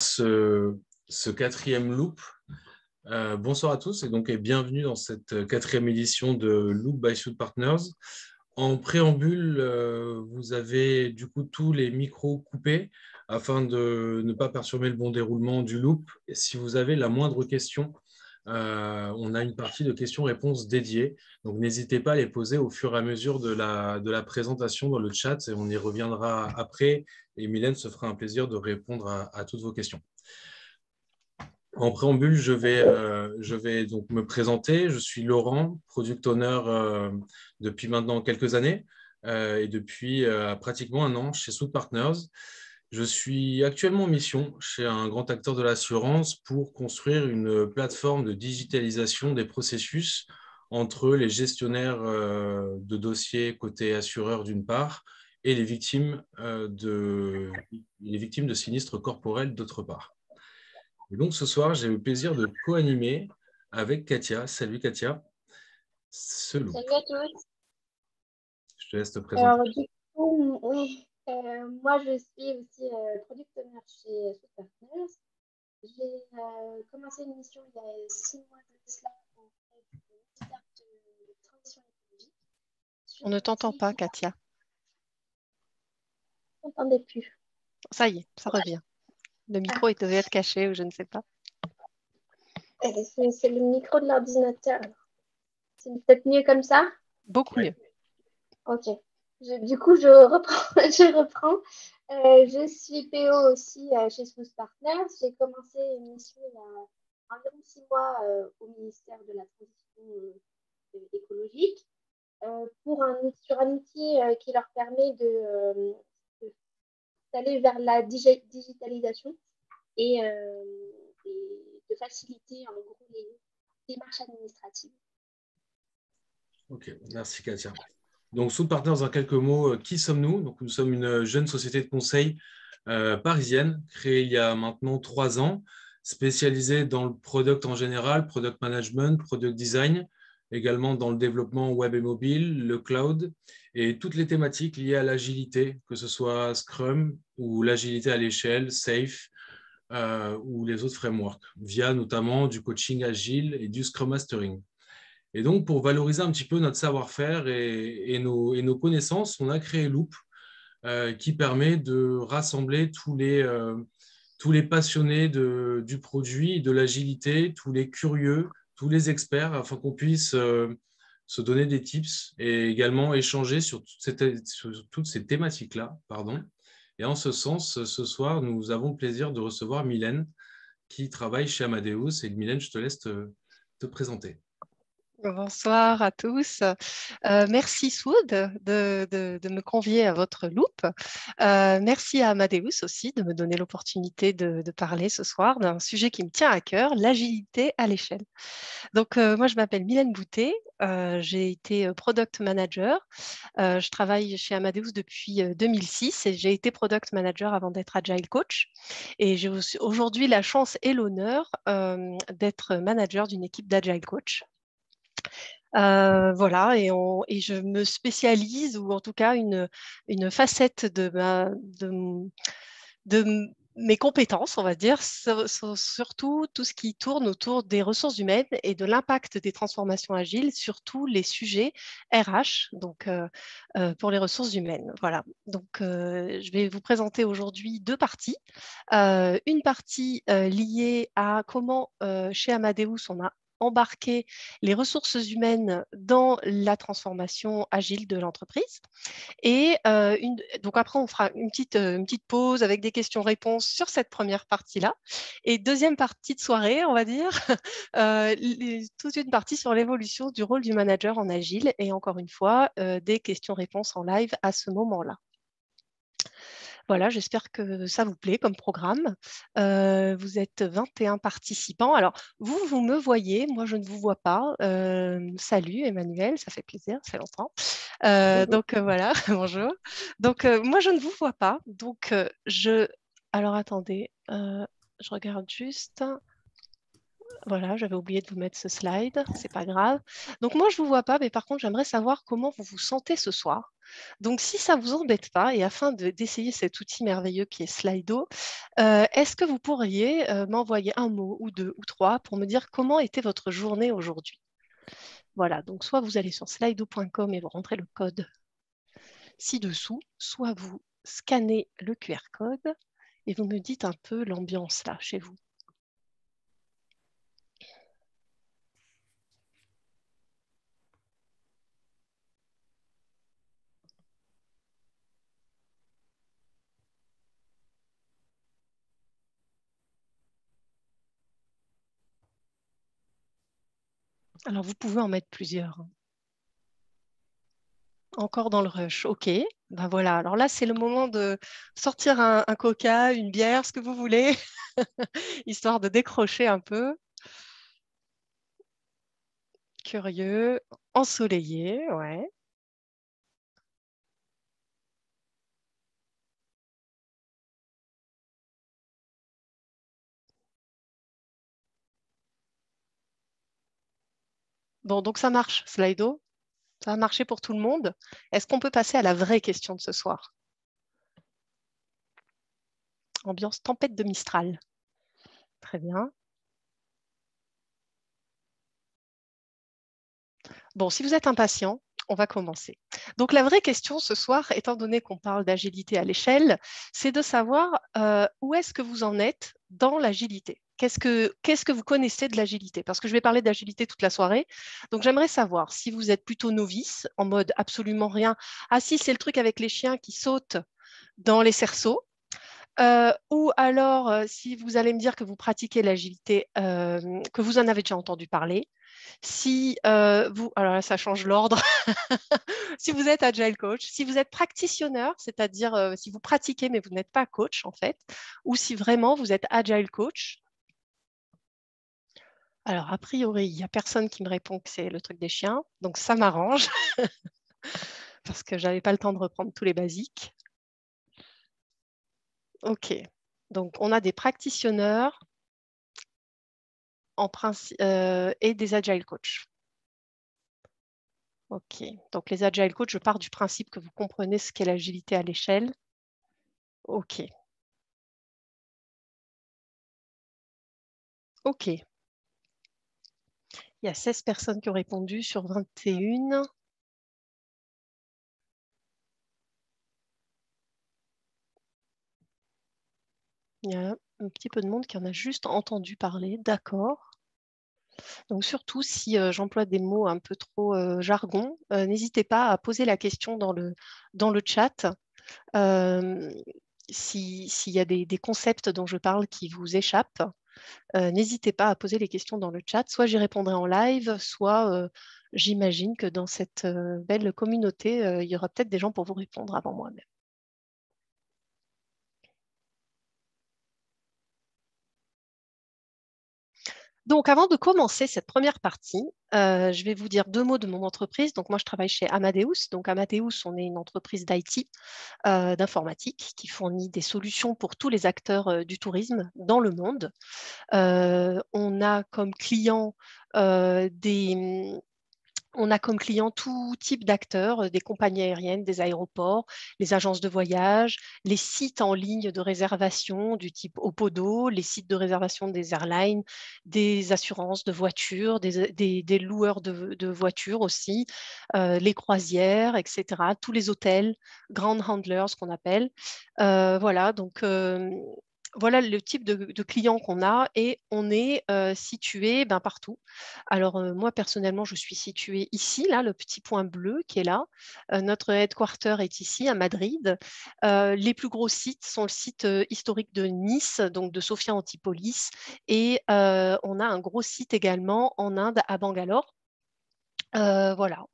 Ce, ce, quatrième loop. Euh, bonsoir à tous et donc bienvenue dans cette quatrième édition de Loop by Shoot Partners. En préambule, euh, vous avez du coup tous les micros coupés afin de ne pas perturber le bon déroulement du loop. si vous avez la moindre question euh, on a une partie de questions-réponses dédiée, Donc n'hésitez pas à les poser au fur et à mesure de la, présentation dans le chat et on y reviendra après. Et Mylène se fera un plaisir de répondre à, toutes vos questions. En préambule, euh, je vais, donc me présenter. Je suis Laurent, product owner euh, depuis maintenant quelques années et depuis pratiquement un an chez Soud Partners. Je suis actuellement en mission chez un grand acteur de l'assurance pour construire une plateforme de digitalisation des processus entre les gestionnaires euh, de dossiers côté assureur d'une part et les victimes euh, de, les victimes de sinistres corporels d'autre part. donc ce soir, j'ai le plaisir de co-animer avec Katia. Salut Katia. Salut à tous. Je te laisse te présenter. Euh, moi, je suis aussi euh, product owner chez Sweet Partners. J'ai euh, commencé une mission il y a six mois de cela de transition On ne t'entend pas, Katia. ne t'entendais plus. Ça y est, ça revient. Le micro, était il devait caché ou je ne sais pas. Eh, c'est le micro de l'ordinateur. C'est peut-être mieux comme ça Beaucoup mieux. Ok du coup, je reprends. je, reprends. Euh, je suis PO aussi euh, chez Smooth Partners. J'ai commencé une mission il y a environ six mois euh, au ministère de la Transition écologique pour un, sur un outil qui leur permet de, d'aller vers la digitalisation et, et, de faciliter en gros les démarches administratives. Ok, merci Katia. Donc, sous Partners, en quelques mots, euh, qui sommes-nous Nous sommes une jeune société de conseil euh, parisienne, créée il y a maintenant trois ans, spécialisée dans le product en général, product management, product design, également dans le développement web et mobile, le cloud, et toutes les thématiques liées à l'agilité, que ce soit Scrum ou l'agilité à l'échelle, Safe euh, ou les autres frameworks, via notamment du coaching agile et du Scrum Mastering. Et donc, pour valoriser un petit peu notre savoir-faire et, nos, connaissances, on a créé Loop, euh, qui permet de rassembler tous les, euh, passionnés du produit, de l'agilité, tous les curieux, tous les experts, afin qu'on puisse euh, se donner des tips et également échanger sur, toutes ces, thématiques-là. Et en ce sens, ce soir, nous avons le plaisir de recevoir Mylène, qui travaille chez Amadeus. Et Mylène, je te laisse te présenter. Bonsoir à tous. Euh, merci Swood de, me convier à votre loupe. Euh, merci à Amadeus aussi de me donner l'opportunité de, parler ce soir d'un sujet qui me tient à cœur, l'agilité à l'échelle. Donc euh, moi je m'appelle Mylène Boutet, j'ai été product manager. je travaille chez Amadeus depuis 2006 et j'ai été product manager avant d'être agile coach. Et j'ai aujourd'hui la chance et l'honneur d'être manager d'une équipe d'agile coach euh, voilà, et, je me spécialise, ou en tout cas une, une facette de, mes compétences, on va dire, surtout tout ce qui tourne autour des ressources humaines et de l'impact des transformations agiles sur tous les sujets RH, donc euh, euh, pour les ressources humaines. Voilà, donc je vais vous présenter aujourd'hui deux parties. une partie liée à comment chez Amadeus on a embarquer les ressources humaines dans la transformation agile de l'entreprise. Et une, donc après, on fera une petite, petite pause avec des questions-réponses sur cette première partie-là. Et deuxième partie de soirée, on va dire, toute une partie sur l'évolution du rôle du manager en agile et encore une fois, des questions-réponses en live à ce moment-là. Voilà, j'espère que ça vous plaît comme programme. Euh, vous êtes 21 participants. Alors, vous, vous me voyez, moi, je ne vous vois pas. Euh, salut Emmanuel, ça fait plaisir, ça fait longtemps. donc, euh, voilà, bonjour. Donc, moi, je ne vous vois pas. Donc, je... Alors, attendez, je regarde juste. Voilà, j'avais oublié de vous mettre ce slide, c'est pas grave. Donc moi, je vous vois pas, mais par contre, j'aimerais savoir comment vous vous sentez ce soir. Donc si ça vous embête pas, et afin d'essayer cet outil merveilleux qui est Slido, euh, est-ce que vous pourriez euh, m'envoyer un mot ou deux ou trois pour me dire comment était votre journée aujourd'hui Voilà, donc soit vous allez sur slido.com et vous rentrez le code ci-dessous, soit vous scannez le QR code et vous me dites un peu l'ambiance là chez vous. Alors, vous pouvez en mettre plusieurs. Hein. Encore dans le rush, ok. Ben voilà, alors là, c'est le moment de sortir un, coca, une bière, ce que vous voulez, histoire de décrocher un peu. Curieux, ensoleillé, ouais. Bon, donc ça marche, Slido. Ça a marché pour tout le monde. Est-ce qu'on peut passer à la vraie question de ce soir Ambiance tempête de Mistral. Très bien. Bon, si vous êtes impatient, on va commencer. Donc la vraie question ce soir, étant donné qu'on parle d'agilité à l'échelle, c'est de savoir euh, où est-ce que vous en êtes dans l'agilité Qu'est-ce que, que vous connaissez de l'agilité Parce que je vais parler d'agilité toute la soirée. Donc j'aimerais savoir si vous êtes plutôt novice, en mode absolument rien. Ah si, c'est le truc avec les chiens qui sautent dans les cerceaux. Euh, ou alors, euh, si vous allez me dire que vous pratiquez l'agilité, euh, que vous en avez déjà entendu parler, si euh, vous, alors ça change l'ordre, si vous êtes agile coach, si vous êtes practitioner, c'est-à-dire euh, si vous pratiquez mais vous n'êtes pas coach en fait, ou si vraiment vous êtes agile coach. Alors, a priori, il n'y a personne qui me répond que c'est le truc des chiens, donc ça m'arrange, parce que je n'avais pas le temps de reprendre tous les basiques. OK, donc on a des practitioners, euh, et des agile coach. Ok, donc les agile coach, je pars du principe que vous comprenez ce qu'est l'agilité à l'échelle. Ok. Ok. Il y a 16 personnes qui ont répondu sur 21. Il y a un petit peu de monde qui en a juste entendu parler, d'accord. Donc surtout, si j'emploie des mots un peu trop jargon, n'hésitez pas à poser la question dans le, dans le chat s'il y a des, concepts dont je parle qui vous échappent, n'hésitez pas à poser les questions dans le chat. Soit j'y répondrai en live, soit j'imagine que dans cette belle communauté, il y aura peut-être des gens pour vous répondre avant moi-même. Donc, avant de commencer cette première partie, euh, je vais vous dire deux mots de mon entreprise. Donc, moi, je travaille chez Amadeus. Donc, Amadeus, on est une entreprise d'IT, euh, d'informatique, qui fournit des solutions pour tous les acteurs euh, du tourisme dans le monde. on a comme client des, on a comme client tout type d'acteurs, euh, des compagnies aériennes, des aéroports, les agences de voyage, les sites en ligne de réservation du type Opodo, les sites de réservation des airlines, des assurances de voitures, des, loueurs de, voitures aussi, euh, les croisières, etc. Tous les hôtels, grand handlers ce qu'on appelle. Euh, voilà, donc voilà le type de, clients client qu'on a et on est euh, situé ben, partout. Alors euh, moi personnellement, je suis située ici, là, le petit point bleu qui est là. Euh, notre headquarter est ici à Madrid. les plus gros sites sont le site historique de Nice, donc de Sofia Antipolis, et on a un gros site également en Inde à Bangalore. voilà.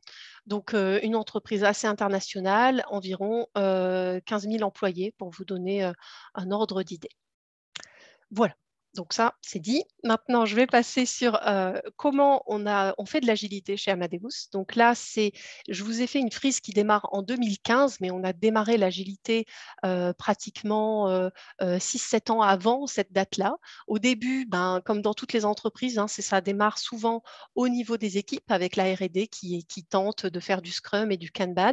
Donc, une entreprise assez internationale, environ 15 000 employés, pour vous donner un ordre d'idée. Voilà. Donc ça, c'est dit. Maintenant, je vais passer sur euh, comment on, a, on fait de l'agilité chez Amadeus. Donc là, c'est, je vous ai fait une frise qui démarre en 2015, mais on a démarré l'agilité euh, pratiquement 6-7 euh, ans avant cette date-là. Au début, ben, comme dans toutes les entreprises, hein, c'est ça démarre souvent au niveau des équipes avec la R&D qui, tente de faire du Scrum et du Kanban.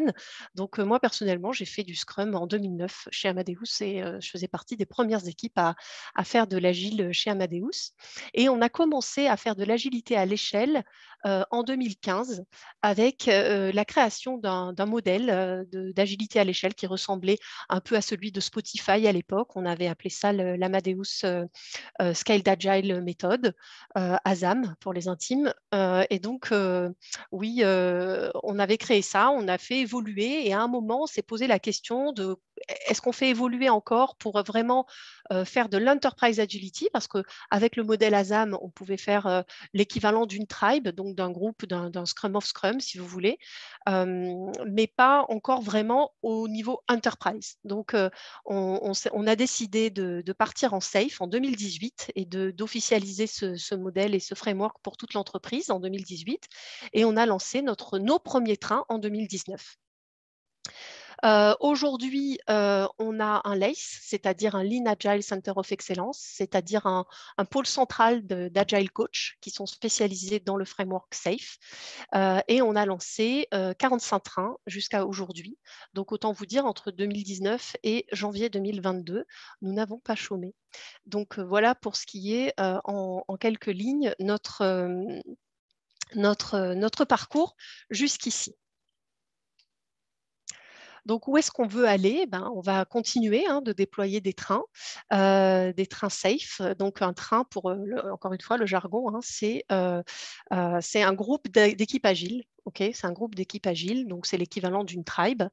Donc moi, personnellement, j'ai fait du Scrum en 2009 chez Amadeus et je faisais partie des premières équipes à, à faire de l'agile chez Amadeus. Et on a commencé à faire de l'agilité à l'échelle euh, en 2015 avec euh, la création d'un modèle euh, d'agilité à l'échelle qui ressemblait un peu à celui de Spotify à l'époque. On avait appelé ça l'Amadeus Scaled Agile Method, ASAM pour les intimes. et donc, oui, on avait créé ça, on a fait évoluer et à un moment, on s'est posé la question de est-ce qu'on fait évoluer encore pour euh, vraiment euh, faire de l'enterprise agility Parce qu'avec le modèle ASAM, on pouvait faire euh, l'équivalent d'une tribe, donc d'un groupe, d'un scrum of scrum, si vous voulez, mais pas encore vraiment au niveau enterprise. Donc, on, a décidé de, partir en safe en 2018 et d'officialiser ce, modèle et ce framework pour toute l'entreprise en 2018. Et on a lancé notre, nos premiers trains en 2019. Euh, aujourd'hui, euh, on a un LACE, c'est-à-dire un Lean Agile Center of Excellence, c'est-à-dire un, un, pôle central d'Agile Coach qui sont spécialisés dans le framework SAFE. Euh, et on a lancé 45 trains jusqu'à aujourd'hui. Donc autant vous dire, entre 2019 et janvier 2022, nous n'avons pas chômé. Donc voilà pour ce qui est en, en, quelques lignes notre... Notre, notre, parcours jusqu'ici. Donc, où est-ce qu'on veut aller ben, On va continuer hein, de déployer des trains, euh, des trains safe. Donc, un train, pour, euh, encore une fois, le jargon, hein, euh, c'est un groupe d'équipes agiles c'est un groupe d'équipes agiles, donc c'est l'équivalent d'une tribe,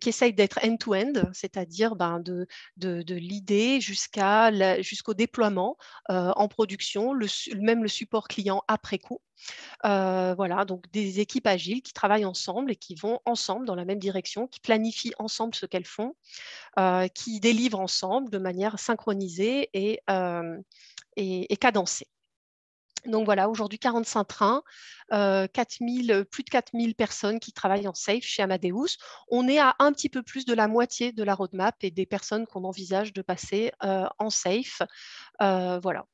qui essaye d'être end-to-end, c'est-à-dire ben, de, de, l'idée jusqu'à jusqu'au déploiement en production, même le support client après coup. voilà, donc des équipes agiles qui travaillent ensemble et qui vont ensemble dans la même direction, qui planifient ensemble ce qu'elles font, qui délivrent ensemble de manière synchronisée et, et cadencée. Donc voilà, aujourd'hui 45 trains, euh, plus de 4000 personnes qui travaillent en SAFE chez Amadeus. On est à un petit peu plus de la moitié de la roadmap et des personnes qu'on envisage de passer euh, en SAFE. Euh, voilà.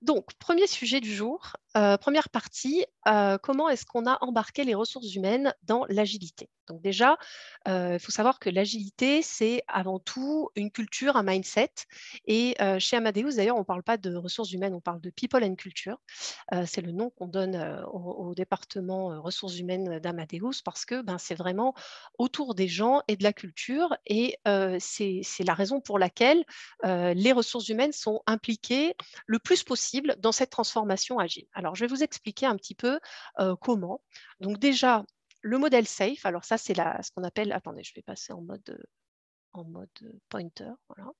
Donc, premier sujet du jour, euh, première partie, euh, comment est-ce qu'on a embarqué les ressources humaines dans l'agilité Donc déjà, euh, il faut savoir que l'agilité, c'est avant tout une culture, un mindset. Et chez Amadeus, d'ailleurs, on ne parle pas de ressources humaines, on parle de people and culture. c'est le nom qu'on donne au, département ressources humaines d'Amadeus parce que ben, c'est vraiment autour des gens et de la culture. Et c'est la raison pour laquelle les ressources humaines sont impliquées le plus possible dans cette transformation agile. Alors, alors, je vais vous expliquer un petit peu euh, comment. Donc, déjà, le modèle SAFE, alors ça, c'est ce qu'on appelle, attendez, je vais passer en mode, en mode euh, pointer, voilà.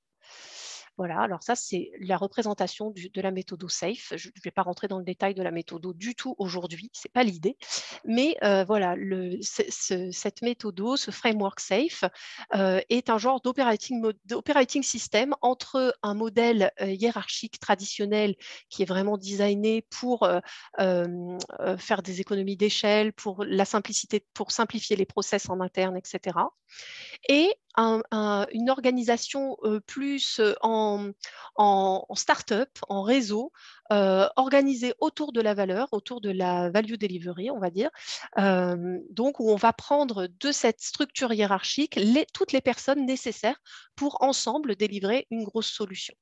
Voilà, alors ça, c'est la représentation de la méthode SAFE. Je ne vais pas rentrer dans le détail de la méthode du tout aujourd'hui, ce n'est pas l'idée. Mais euh, voilà, le, cette méthode, ce framework SAFE, euh, est un genre d'operating system entre un modèle euh, hiérarchique traditionnel qui est vraiment designé pour faire des économies d'échelle, pour la simplicité, pour simplifier les process en interne, etc. Et une organisation plus en, en, en start-up, en réseau, organisée autour de la valeur, autour de la value delivery, on va dire, donc où on va prendre de cette structure hiérarchique toutes les personnes nécessaires pour ensemble délivrer une grosse solution.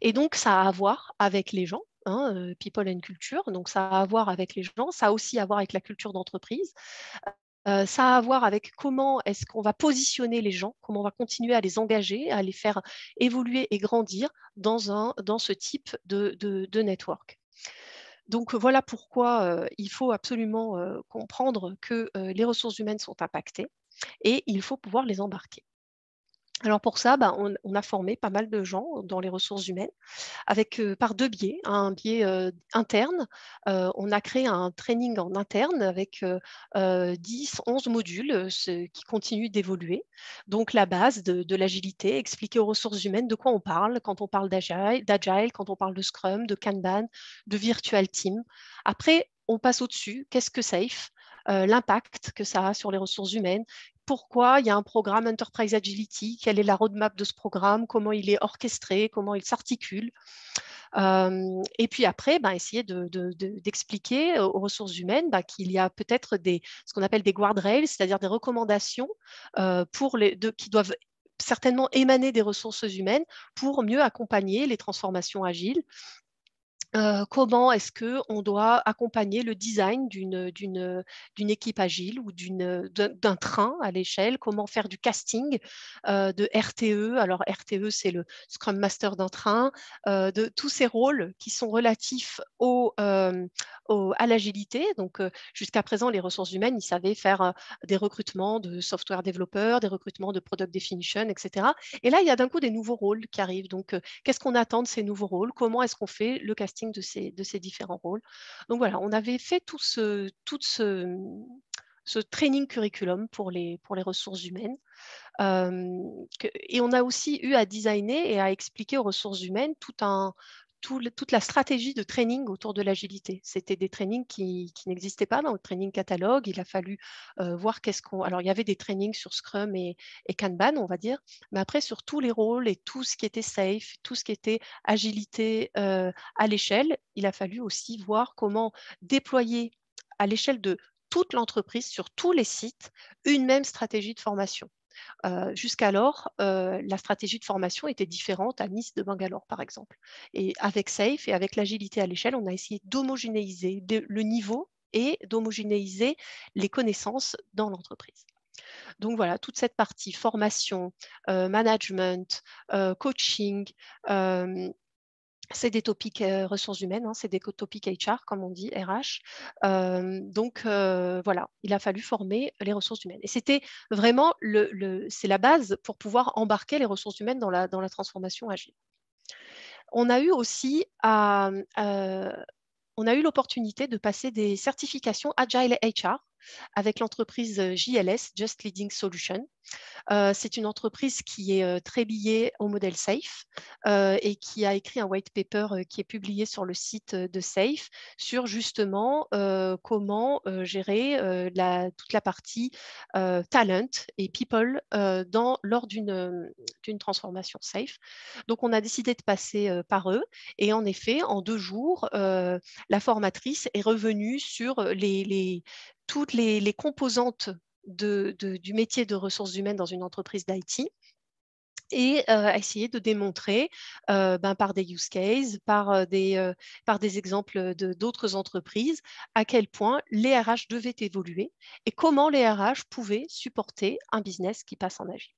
Et donc, ça a à voir avec les gens, hein, people and culture, donc ça a à voir avec les gens, ça a aussi à voir avec la culture d'entreprise, ça a à voir avec comment est-ce qu'on va positionner les gens, comment on va continuer à les engager, à les faire évoluer et grandir dans, un, dans ce type de, network. Donc voilà pourquoi il faut absolument comprendre que les ressources humaines sont impactées et il faut pouvoir les embarquer. Alors pour ça, bah, on, a formé pas mal de gens dans les ressources humaines, avec par deux biais, un biais interne. on a créé un training en interne avec 10, 11 modules qui continuent d'évoluer. Donc la base de, de l'agilité, expliquer aux ressources humaines de quoi on parle quand on parle d'agile, quand on parle de Scrum, de Kanban, de Virtual Team. Après, on passe au-dessus, qu'est-ce que SAFE l'impact que ça a sur les ressources humaines, pourquoi il y a un programme Enterprise Agility, quelle est la roadmap de ce programme, comment il est orchestré, comment il s'articule. Euh, et puis après, ben, essayer d'expliquer aux ressources humaines ben, qu'il y a peut-être ce qu'on appelle des guardrails, c'est-à-dire des recommandations euh, pour les, de, qui doivent certainement émaner des ressources humaines pour mieux accompagner les transformations agiles comment est-ce que on doit accompagner le design d'une équipe agile ou d'un train à l'échelle Comment faire du casting de RTE Alors RTE, c'est le Scrum Master d'un train, de tous ces rôles qui sont relatifs à l'agilité. Donc jusqu'à présent, les ressources humaines, ils savaient faire des recrutements de software développeurs, des recrutements de product definition, etc. Et là, il y a d'un coup des nouveaux rôles qui arrivent. Donc qu'est-ce qu'on attend de ces nouveaux rôles Comment est-ce qu'on fait le casting de ces, différents rôles. Donc voilà, on avait fait tout ce, tout ce, training curriculum pour les, pour les ressources humaines. Euh, et on a aussi eu à designer et à expliquer aux ressources humaines tout un, toute la stratégie de training autour de l'agilité. C'était des trainings qui, n'existaient pas dans le training catalogue. Il a fallu euh, voir qu'est-ce qu'on. Alors, il y avait des trainings sur Scrum et, Kanban, on va dire, mais après, sur tous les rôles et tout ce qui était safe, tout ce qui était agilité euh, à l'échelle, il a fallu aussi voir comment déployer à l'échelle de toute l'entreprise, sur tous les sites, une même stratégie de formation. Jusqu'alors, la stratégie de formation était différente à Nice de Bangalore, par exemple. Et avec SAFE et avec l'agilité à l'échelle, on a essayé d'homogénéiser le niveau et d'homogénéiser les connaissances dans l'entreprise. Donc voilà, toute cette partie formation, management, coaching c'est des topics euh, ressources humaines, hein, c'est des topics HR, comme on dit, RH. donc voilà, il a fallu former les ressources humaines. Et c'était vraiment c'est la base pour pouvoir embarquer les ressources humaines dans la, dans la transformation agile. On a eu aussi euh, on a eu l'opportunité de passer des certifications Agile HR avec l'entreprise euh, JLS, Just Leading Solution. Euh, c'est une entreprise qui est euh, très liée au modèle SAFE et qui a écrit un white paper qui est publié sur le site de SAFE sur justement comment gérer la, toute la partie talent et people dans, lors d'une transformation SAFE. Donc on a décidé de passer par eux et en effet, en deux jours, la formatrice est revenue sur les, les, toutes les, composantes du métier de ressources humaines dans une entreprise d'IT et euh, essayer de démontrer euh, ben, par des use cases, par euh, des, par des exemples d'autres entreprises, à quel point les RH devaient évoluer et comment les RH pouvaient supporter un business qui passe en agile.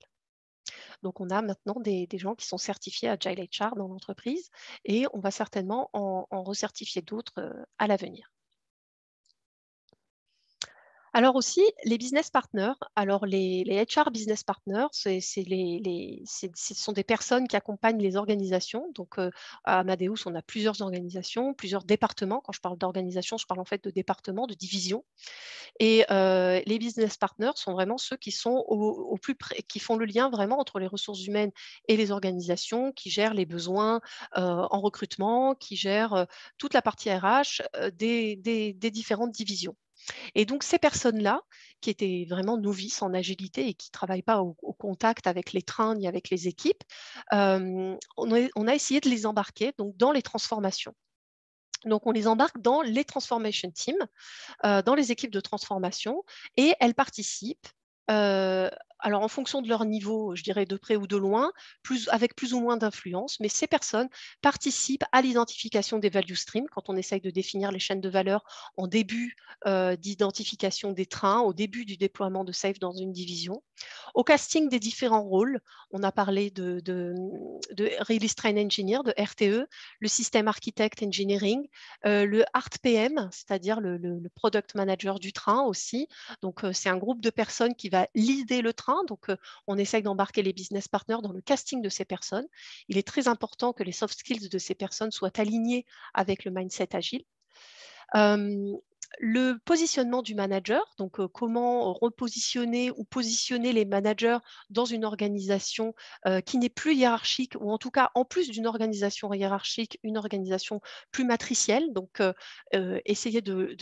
Donc, on a maintenant des, des gens qui sont certifiés Agile HR dans l'entreprise et on va certainement en, en recertifier d'autres à l'avenir. Alors aussi, les business partners, alors les, HR business partners, c'est, ce sont des personnes qui accompagnent les organisations. Donc euh, à Amadeus, on a plusieurs organisations, plusieurs départements. Quand je parle d'organisation, je parle en fait de départements, de divisions. Et euh, les business partners sont vraiment ceux qui sont au, plus près, qui font le lien vraiment entre les ressources humaines et les organisations, qui gèrent les besoins euh, en recrutement, qui gèrent toute la partie RH des différentes divisions. Et donc ces personnes-là, qui étaient vraiment novices en agilité et qui ne travaillent pas au, contact avec les trains ni avec les équipes, euh, on, a, essayé de les embarquer donc, dans les transformations. Donc, on les embarque dans les transformation teams, euh, dans les équipes de transformation, et elles participent euh, alors en fonction de leur niveau, je dirais de près ou de loin, avec plus ou moins d'influence, mais ces personnes participent à l'identification des value streams quand on essaye de définir les chaînes de valeur en début euh, d'identification des trains, au début du déploiement de SAFE dans une division. Au casting des différents rôles, on a parlé de, Release Train Engineer, de RTE, le System architect engineering, euh, le Art PM, c'est-à-dire le, product manager du train aussi. Donc euh, c'est un groupe de personnes qui va l'idée le train donc, on essaye d'embarquer les business partners dans le casting de ces personnes. Il est très important que les soft skills de ces personnes soient alignés avec le mindset agile le positionnement du manager, donc comment repositionner ou positionner les managers dans une organisation qui n'est plus hiérarchique, ou en tout cas en plus d'une organisation hiérarchique, une organisation plus matricielle, donc essayer de,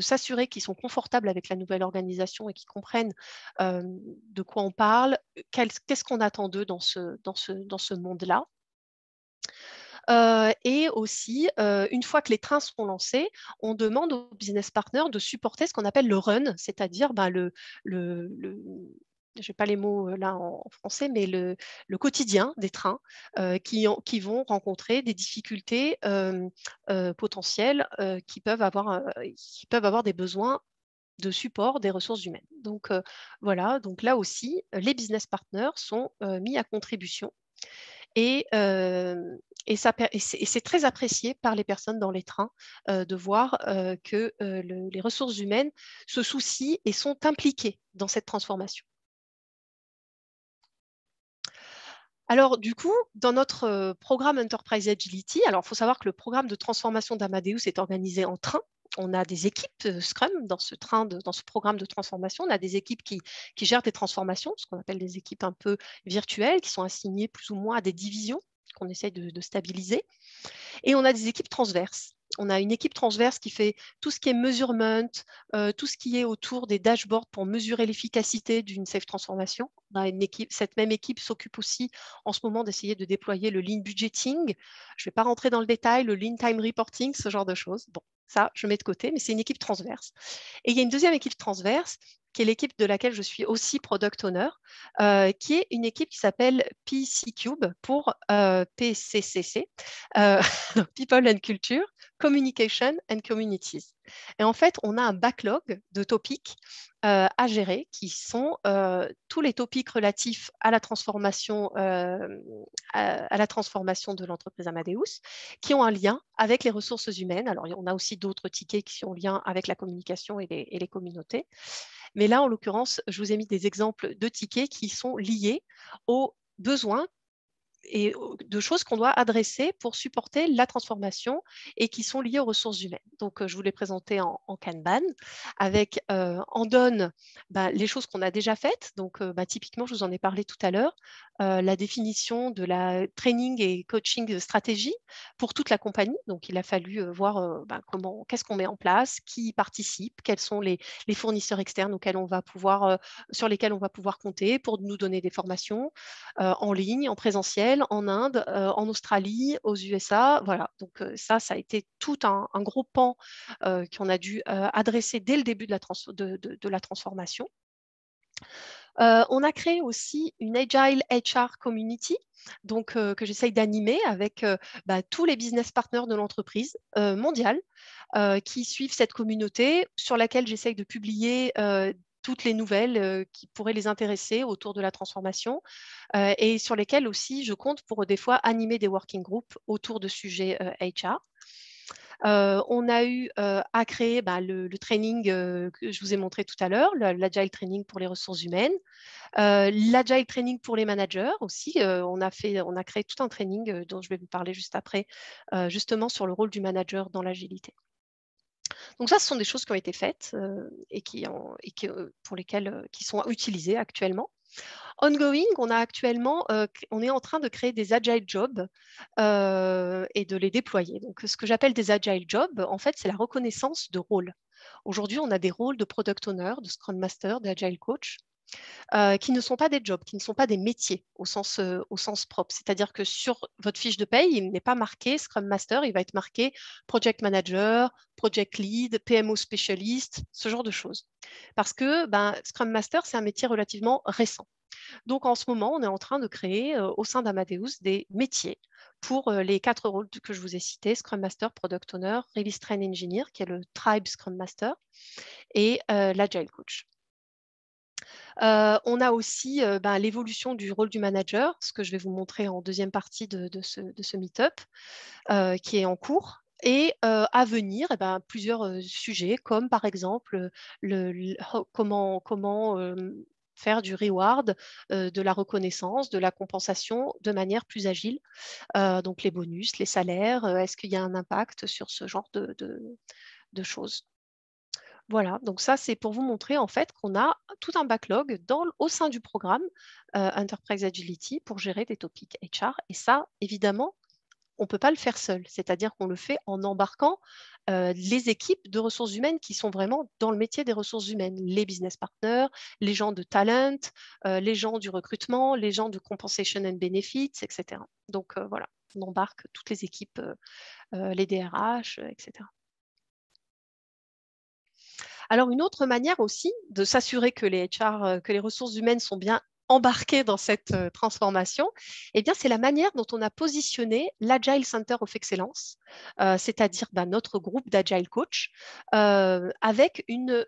s'assurer qu'ils sont confortables avec la nouvelle organisation et qu'ils comprennent de quoi on parle, qu'est-ce qu'on attend d'eux dans ce monde-là et aussi, une fois que les trains sont lancés, on demande aux business partners de supporter ce qu'on appelle le run, c'est-à-dire bah, le, le, pas les mots là en, français, mais le, quotidien des trains qui, vont rencontrer des difficultés potentielles qui peuvent, avoir, qui, peuvent avoir, des besoins de support des ressources humaines. Donc voilà, donc là aussi, les business partners sont mis à contribution. Euh, et, c'est très apprécié par les personnes dans les trains euh, de voir euh, que les ressources humaines se soucient et sont impliquées dans cette transformation. Alors, du coup, dans notre programme Enterprise Agility, alors il faut savoir que le programme de transformation d'Amadeus est organisé en train, on a des équipes euh, Scrum dans ce, train dans ce programme de transformation. On a des équipes qui, gèrent des transformations, ce qu'on appelle des équipes un peu virtuelles, qui sont assignées plus ou moins à des divisions qu'on essaye de, stabiliser. Et on a des équipes transverses. On a une équipe transverse qui fait tout ce qui est measurement, euh, tout ce qui est autour des dashboards pour mesurer l'efficacité d'une safe transformation. équipe, cette même équipe s'occupe aussi en ce moment d'essayer de déployer le lean budgeting. Je ne vais pas rentrer dans le détail, le lean time reporting, ce genre de choses. Bon, ça, je mets de côté, mais c'est une équipe transverse. Et il y a une deuxième équipe transverse qui est l'équipe de laquelle je suis aussi product owner, euh, qui est une équipe qui s'appelle PC Cube pour euh, PCCC, euh, People and Culture, Communication and Communities. Et en fait, on a un backlog de topics euh, à gérer, qui sont euh, tous les topics relatifs euh, à la transformation, de l'entreprise Amadeus, qui ont un lien avec les ressources humaines. Alors, on a aussi d'autres tickets qui ont lien avec la communication et les, et les communautés. Mais là, en l'occurrence, je vous ai mis des exemples de tickets qui sont liés aux besoins et de choses qu'on doit adresser pour supporter la transformation et qui sont liées aux ressources humaines. Donc, euh, je vous l'ai présenté en, Kanban, avec euh, en donne bah, les choses qu'on a déjà faites. Donc, euh, bah, typiquement, je vous en ai parlé tout à l'heure, la définition de la training et coaching stratégie pour toute la compagnie. Donc, il a fallu voir bah, comment, qu'est-ce qu'on met en place, qui participe, quels sont les, les fournisseurs externes auxquels on va pouvoir, sur lesquels on va pouvoir compter pour nous donner des formations en ligne, en présentiel en Inde, euh, en Australie, aux USA. Voilà, donc euh, ça, ça a été tout un, gros pan euh, qu'on a dû adresser dès le début de la, de, la transformation. on a créé aussi une Agile HR Community, donc que j'essaye d'animer avec bah, tous les business partners de l'entreprise mondiale qui suivent cette communauté, sur laquelle j'essaye de publier toutes les nouvelles euh, qui pourraient les intéresser autour de la transformation euh, et sur lesquelles aussi je compte pour des fois animer des working groups autour de sujets HR. Euh, on a eu à créer bah, le, training que je vous ai montré tout à l'heure, l'agile training pour les ressources humaines, l'agile training pour les managers aussi. on, a fait, on a créé tout un training dont je vais vous parler juste après, justement sur le rôle du manager dans l'agilité. Donc ça, ce sont des choses qui ont été faites euh, et, qui, pour lesquelles euh, qui sont utilisées actuellement. Ongoing, on a actuellement, euh, on est en train de créer des agile jobs et de les déployer. Donc, ce que j'appelle des agile jobs, en fait, c'est la reconnaissance de rôles. Aujourd'hui, on a des rôles de product owner, de scrum master, d'agile coach. Euh, qui ne sont pas des jobs, qui ne sont pas des métiers euh, au sens, propre. C'est-à-dire que sur votre fiche de paye, il n'est pas marqué Scrum Master, il va être marqué Project Manager, Project Lead, PMO Specialist, ce genre de choses. Parce que ben, Scrum Master, c'est un métier relativement récent. Donc en ce moment, on est en train de créer euh, au sein d'Amadeus des métiers pour les quatre rôles que je vous ai cités, Scrum Master, Product Owner, Release Train Engineer, qui est le Tribe Scrum Master, et l'Agile Coach. Euh, on a aussi euh, ben, l'évolution du rôle du manager, ce que je vais vous montrer en deuxième partie de, ce, meet-up, euh, qui est en cours. Et à venir, eh ben, plusieurs sujets, comme par exemple comment, faire du reward, de la reconnaissance, de la compensation de manière plus agile. donc les bonus, les salaires, est-ce qu'il y a un impact sur ce genre de choses voilà, donc ça c'est pour vous montrer en fait qu'on a tout un backlog au sein du programme euh, Enterprise Agility pour gérer des topics HR. Et ça, évidemment, on ne peut pas le faire seul, c'est-à-dire qu'on le fait en embarquant euh, les équipes de ressources humaines qui sont vraiment dans le métier des ressources humaines, les business partners, les gens de talent, euh, les gens du recrutement, les gens de compensation and benefits, etc. Donc voilà, on embarque toutes les équipes, les DRH, etc. Alors, une autre manière aussi de s'assurer que les euh, que les ressources humaines sont bien embarquées dans cette euh, transformation, eh bien, c'est la manière dont on a positionné l'Agile Center of Excellence, euh, c'est-à-dire ben, notre groupe d'Agile Coach, avec une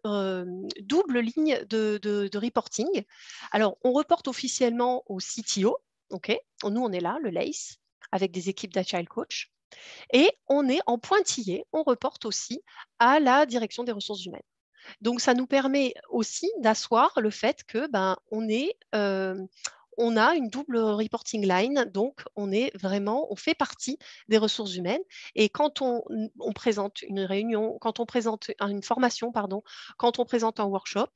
double ligne de, reporting. Alors, on reporte officiellement au CTO, ok nous on est là, le LACE, avec des équipes d'Agile Coach, et on est en pointillé, on reporte aussi à la direction des ressources humaines. Donc ça nous permet aussi d'asseoir le fait que ben, on euh, on a une double reporting line, donc on est vraiment, on fait partie des ressources humaines. Et quand on, présente une réunion, quand on présente une formation, pardon, quand on présente un workshop,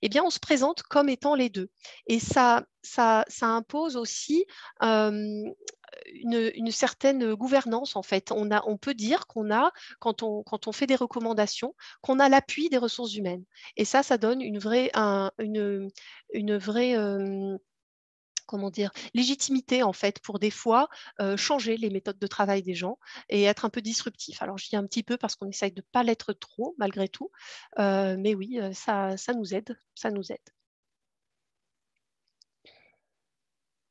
eh bien on se présente comme étant les deux. Et ça, ça, ça impose aussi euh, une, certaine gouvernance en fait. On, peut dire qu'on a, quand on, fait des recommandations, qu'on a l'appui des ressources humaines. Et ça, ça donne une vraie, une, vraie euh, comment dire, légitimité en fait pour des fois euh, changer les méthodes de travail des gens et être un peu disruptif. Alors je dis un petit peu parce qu'on essaye de ne pas l'être trop malgré tout, euh, mais oui, ça nous aide, ça nous aide.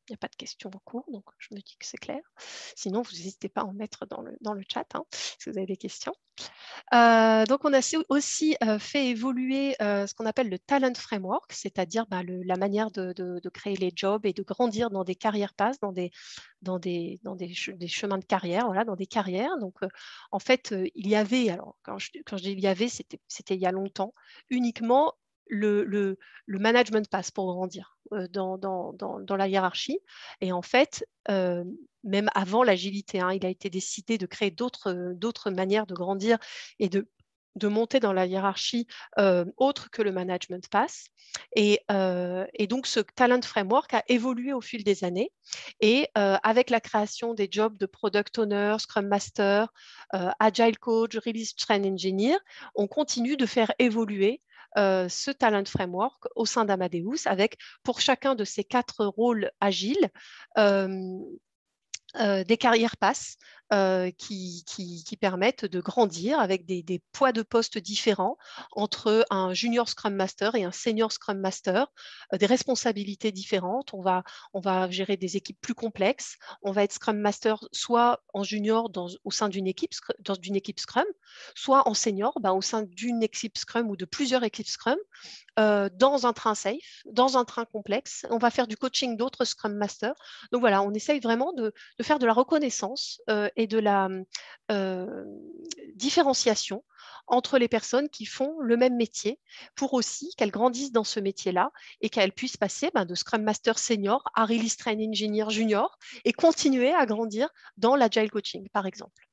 Il n'y a pas de questions en cours, donc je me dis que c'est clair. Sinon, vous n'hésitez pas à en mettre dans le, dans le chat hein, si vous avez des questions. Euh, donc, on a aussi euh, fait évoluer euh, ce qu'on appelle le talent framework, c'est-à-dire bah, la manière de, créer les jobs et de grandir dans des carrières passes, dans des, dans des, dans des, des chemins de carrière, voilà, dans des carrières. Donc, en fait, il y avait, alors quand quand il y avait, c'était il y a longtemps, uniquement le, management pass pour grandir euh, dans, la hiérarchie. Et en fait, euh, même avant l'agilité, hein, il a été décidé de créer d'autres manières de grandir et de, monter dans la hiérarchie euh, autre que le management pass. Et, donc, ce talent framework a évolué au fil des années. Et avec la création des jobs de product owner, scrum master, agile coach, release train engineer, on continue de faire évoluer euh, ce talent framework au sein d'Amadeus avec pour chacun de ces quatre rôles agiles euh, euh, des carrières pass euh, qui, permettent de grandir avec des, poids de poste différents entre un junior Scrum Master et un senior Scrum Master, euh, des responsabilités différentes. On va, on va gérer des équipes plus complexes. On va être Scrum Master soit en junior dans, au sein d'une équipe, dans équipe Scrum, soit en senior bah, au sein d'une équipe Scrum ou de plusieurs équipes Scrum. Euh, dans un train safe, dans un train complexe. On va faire du coaching d'autres Scrum Masters. Donc voilà, on essaye vraiment de, faire de la reconnaissance euh, et de la hum, euh, différenciation entre les personnes qui font le même métier pour aussi qu'elles grandissent dans ce métier-là et qu'elles puissent passer ben, de Scrum Master senior à Release Train Engineer junior et continuer à grandir dans l'Agile Coaching, par exemple.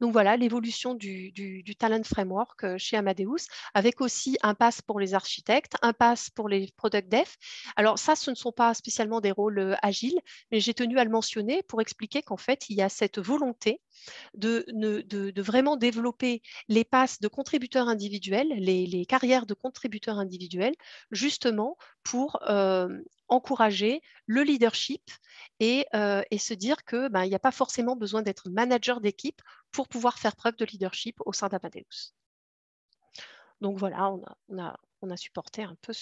Donc voilà l'évolution du, Talent Framework euh, chez Amadeus, avec aussi un pass pour les architectes, un pass pour les product dev. Alors ça, ce ne sont pas spécialement des rôles euh, agiles, mais j'ai tenu à le mentionner pour expliquer qu'en fait, il y a cette volonté de, vraiment développer les passes de contributeurs individuels, les, carrières de contributeurs individuels, justement pour euh, encourager le leadership et, euh, se dire qu'il ben, n'y a pas forcément besoin d'être manager d'équipe pour pouvoir faire preuve de leadership au sein d'Apadeus. Donc voilà, on a, on a supporté un peu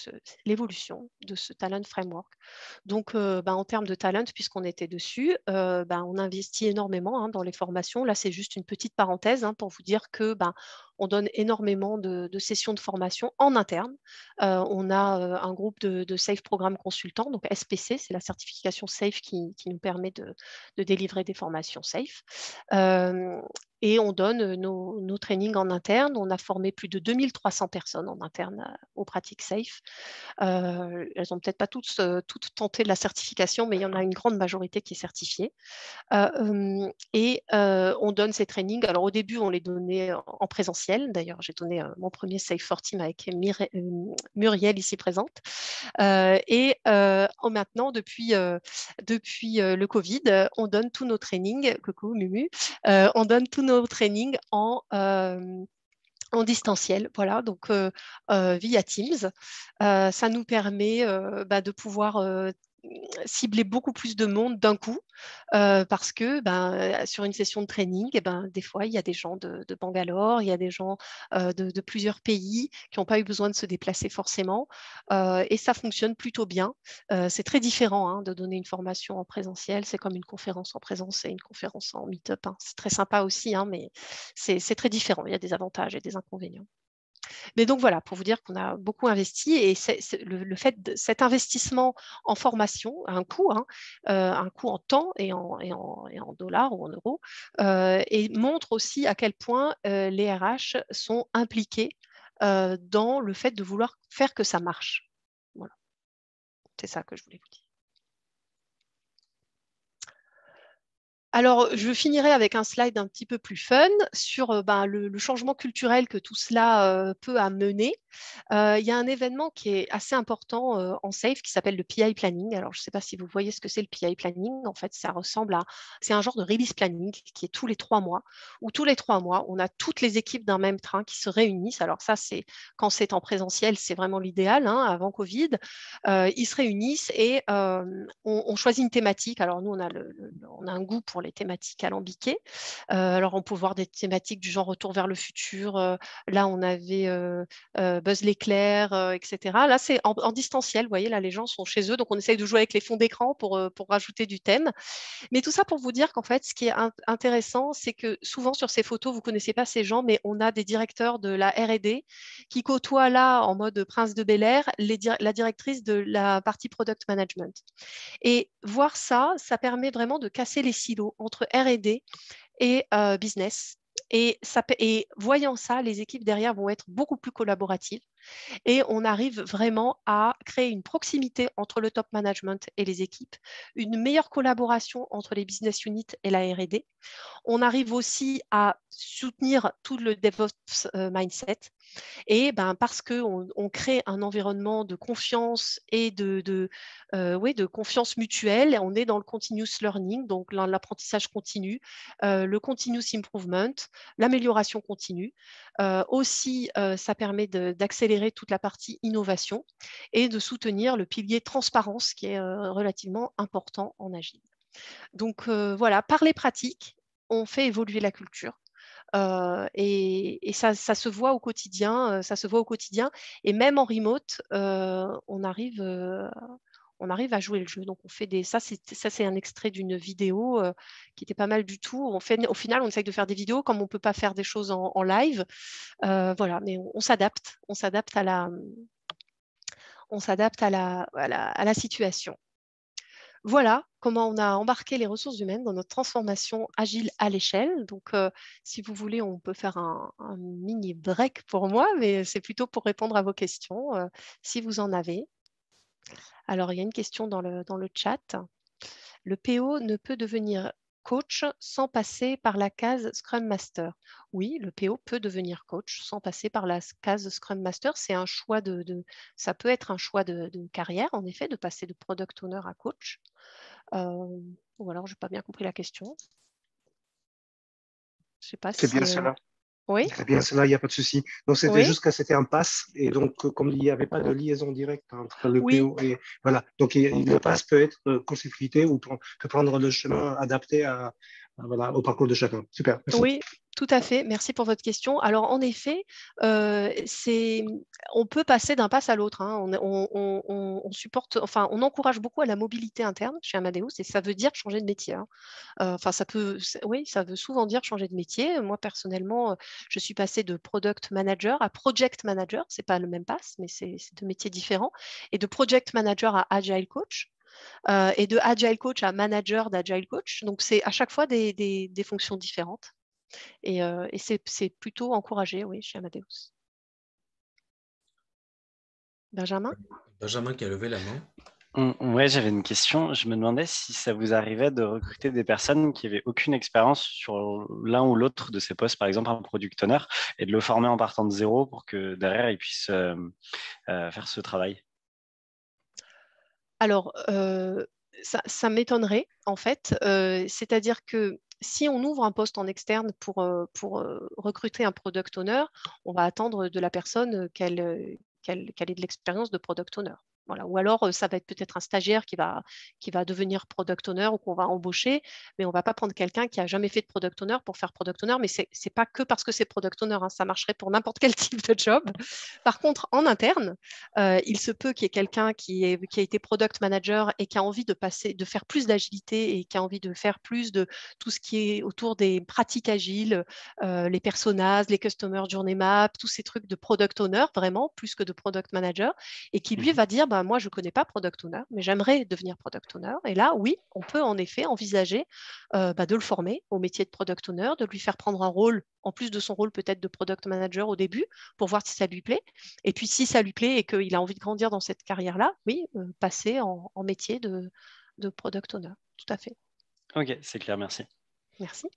l'évolution de ce Talent Framework. Donc, euh, ben, en termes de talent, puisqu'on était dessus, euh, ben, on investit énormément hein, dans les formations. Là, c'est juste une petite parenthèse hein, pour vous dire que ben, on donne énormément de, sessions de formation en interne. Euh, on a un groupe de, SAFE Programme Consultants, donc SPC, c'est la certification SAFE qui, nous permet de, délivrer des formations SAFE. et on donne nos, nos, trainings en interne. On a formé plus de 2300 personnes en interne aux pratiques safe. Euh, elles n'ont peut-être pas toutes, euh, toutes tenté de la certification, mais il y en a une grande majorité qui est certifiée. Euh, et on donne ces trainings. Alors au début, on les donnait en présentiel. D'ailleurs, j'ai donné mon premier Safe for Team avec Muriel ici présente. et maintenant, depuis, depuis le Covid, on donne tous nos trainings, coucou Mumu, on donne tous nos trainings en en distanciel, voilà, donc via Teams. ça nous permet bah, de pouvoir cibler beaucoup plus de monde d'un coup euh, parce que ben, euh, sur une session de training, eh ben, des fois, il y a des gens de, Bangalore, il y a des gens euh, de, plusieurs pays qui n'ont pas eu besoin de se déplacer forcément et ça fonctionne plutôt bien. c'est très différent hein, de donner une formation en présentiel, c'est comme une conférence en présence et une conférence en meet-up. Hein. C'est très sympa aussi, hein, mais c'est très différent. Il y a des avantages et des inconvénients. Mais donc voilà, pour vous dire qu'on a beaucoup investi et le, fait de cet investissement en formation a un coût, hein, euh, un coût en temps et en, et en, dollars ou en euros, euh, et montre aussi à quel point euh, les RH sont impliqués dans le fait de vouloir faire que ça marche. Voilà, c'est ça que je voulais vous dire. Alors, je finirai avec un slide un petit peu plus fun sur euh, ben, le, changement culturel que tout cela euh, peut amener. Euh, il y a un événement qui est assez important en SAFE qui s'appelle le PI Planning. Alors, je ne sais pas si vous voyez ce que c'est le PI Planning. En fait, ça ressemble à. C'est un genre de release planning qui est tous les trois mois, où tous les trois mois, on a toutes les équipes d'un même train qui se réunissent. Alors, ça, c'est quand c'est en présentiel, c'est vraiment l'idéal. Hein, avant Covid, ils se réunissent et on, choisit une thématique. Alors, nous, on a, on a un goût pour les thématiques alambiquées. Euh, alors, on peut voir des thématiques du genre retour vers le futur. Euh, là, on avait euh, Buzz l'éclair, etc. Là, c'est en, distanciel. Vous voyez, là, les gens sont chez eux. Donc, on essaye de jouer avec les fonds d'écran pour, pour rajouter du thème. Mais tout ça pour vous dire qu'en fait, ce qui est intéressant, c'est que souvent sur ces photos, vous ne connaissez pas ces gens, mais on a des directeurs de la RD qui côtoient là, en mode prince de Bel Air, la directrice de la partie product management. Et voir ça, ça permet vraiment de casser les silos entre RD et euh, business. Et, et, voyant ça, les équipes derrière vont être beaucoup plus collaboratives et on arrive vraiment à créer une proximité entre le top management et les équipes, une meilleure collaboration entre les business units et la RD. On arrive aussi à soutenir tout le DevOps euh, mindset et ben, parce qu'on on crée un environnement de confiance et euh, de, confiance mutuelle, on est dans le continuous learning, donc l'apprentissage continu, euh, le continuous improvement, l'amélioration continue. Euh, aussi, ça permet d'accélérer toute la partie innovation et de soutenir le pilier transparence qui est relativement important en agile. Donc voilà, par les pratiques, on fait évoluer la culture et, ça, se voit au quotidien, ça se voit au quotidien. Et même en remote, on arrive, on arrive à jouer le jeu. Donc on fait des, ça c'est un extrait d'une vidéo qui était pas mal du tout. On fait, au final, on essaye de faire des vidéos comme on ne peut pas faire des choses en, live. voilà, mais on s'adapte, on s'adapte à la, on s'adapte à la, à la situation. Voilà comment on a embarqué les ressources humaines dans notre transformation agile à l'échelle. Donc, euh, si vous voulez, on peut faire un, mini break pour moi, mais c'est plutôt pour répondre à vos questions, euh, si vous en avez. Alors, il y a une question dans le, dans le chat. Le PO ne peut devenir coach sans passer par la case Scrum Master. Oui, le PO peut devenir coach sans passer par la case Scrum Master. C'est un choix de, ça peut être un choix de, carrière, en effet, de passer de product owner à coach. Euh, ou alors, je n'ai pas bien compris la question. Je sais pas. C'est bien euh, cela. Oui. Eh bien, cela, il n'y a pas de souci. Donc, c'était juste que c'était un pass. Et donc, euh, comme il n'y avait pas de liaison directe entre le PO et. Voilà. Donc, le pass peut être euh, consécuté ou peut prendre le chemin adapté au parcours de chacun. Super. Oui, tout à fait, merci pour votre question. Alors en effet, euh, on peut passer d'un pass à l'autre. Hein. On, supporte, enfin, on encourage beaucoup à la mobilité interne chez Amadeus et ça veut dire changer de métier. Hein. Euh, enfin, ça peut, oui, ça veut souvent dire changer de métier. Moi personnellement, euh, je suis passée de product manager à project manager. C'est pas le même pass, mais c'est deux métiers différents. Et de project manager à agile coach. et de agile coach à manager d'agile coach. Donc c'est à chaque fois des fonctions différentes. Et, euh, c'est plutôt encouragé, oui, chez Amadeus. Benjamin Benjamin qui a levé la main. Mm, oui, j'avais une question. Je me demandais si ça vous arrivait de recruter des personnes qui n'avaient aucune expérience sur l'un ou l'autre de ces postes, par exemple un product owner, et de le former en partant de zéro pour que derrière, ils puissent euh, euh, faire ce travail. Alors, ça m'étonnerait, en fait. C'est-à-dire que si on ouvre un poste en externe pour, euh, euh, recruter un product owner, on va attendre de la personne qu'elle ait de l'expérience de product owner. Voilà. Ou alors, ça va être peut-être un stagiaire qui va, qui va devenir product owner ou qu'on va embaucher, mais on ne va pas prendre quelqu'un qui n'a jamais fait de product owner pour faire product owner. Mais ce n'est pas que parce que c'est product owner, hein, ça marcherait pour n'importe quel type de job. Par contre, en interne, il se peut qu'il y ait quelqu'un qui, est, qui a été product manager et qui a envie de, passer, de faire plus d'agilité et qui a envie de faire plus de tout ce qui est autour des pratiques agiles, les personas, les customer journey map, tous ces trucs de product owner, vraiment, plus que de product manager, et qui lui mmh va dire bah, moi, je ne connais pas product owner, mais j'aimerais devenir product owner. Et là, oui, on peut en effet envisager euh, bah, de le former au métier de product owner, de lui faire prendre un rôle, en plus de son rôle peut-être de product manager au début, pour voir si ça lui plaît. Et puis, si ça lui plaît et qu'il a envie de grandir dans cette carrière-là, oui, euh, passer en, métier de, de product owner. Tout à fait. Ok, c'est clair, merci. Merci.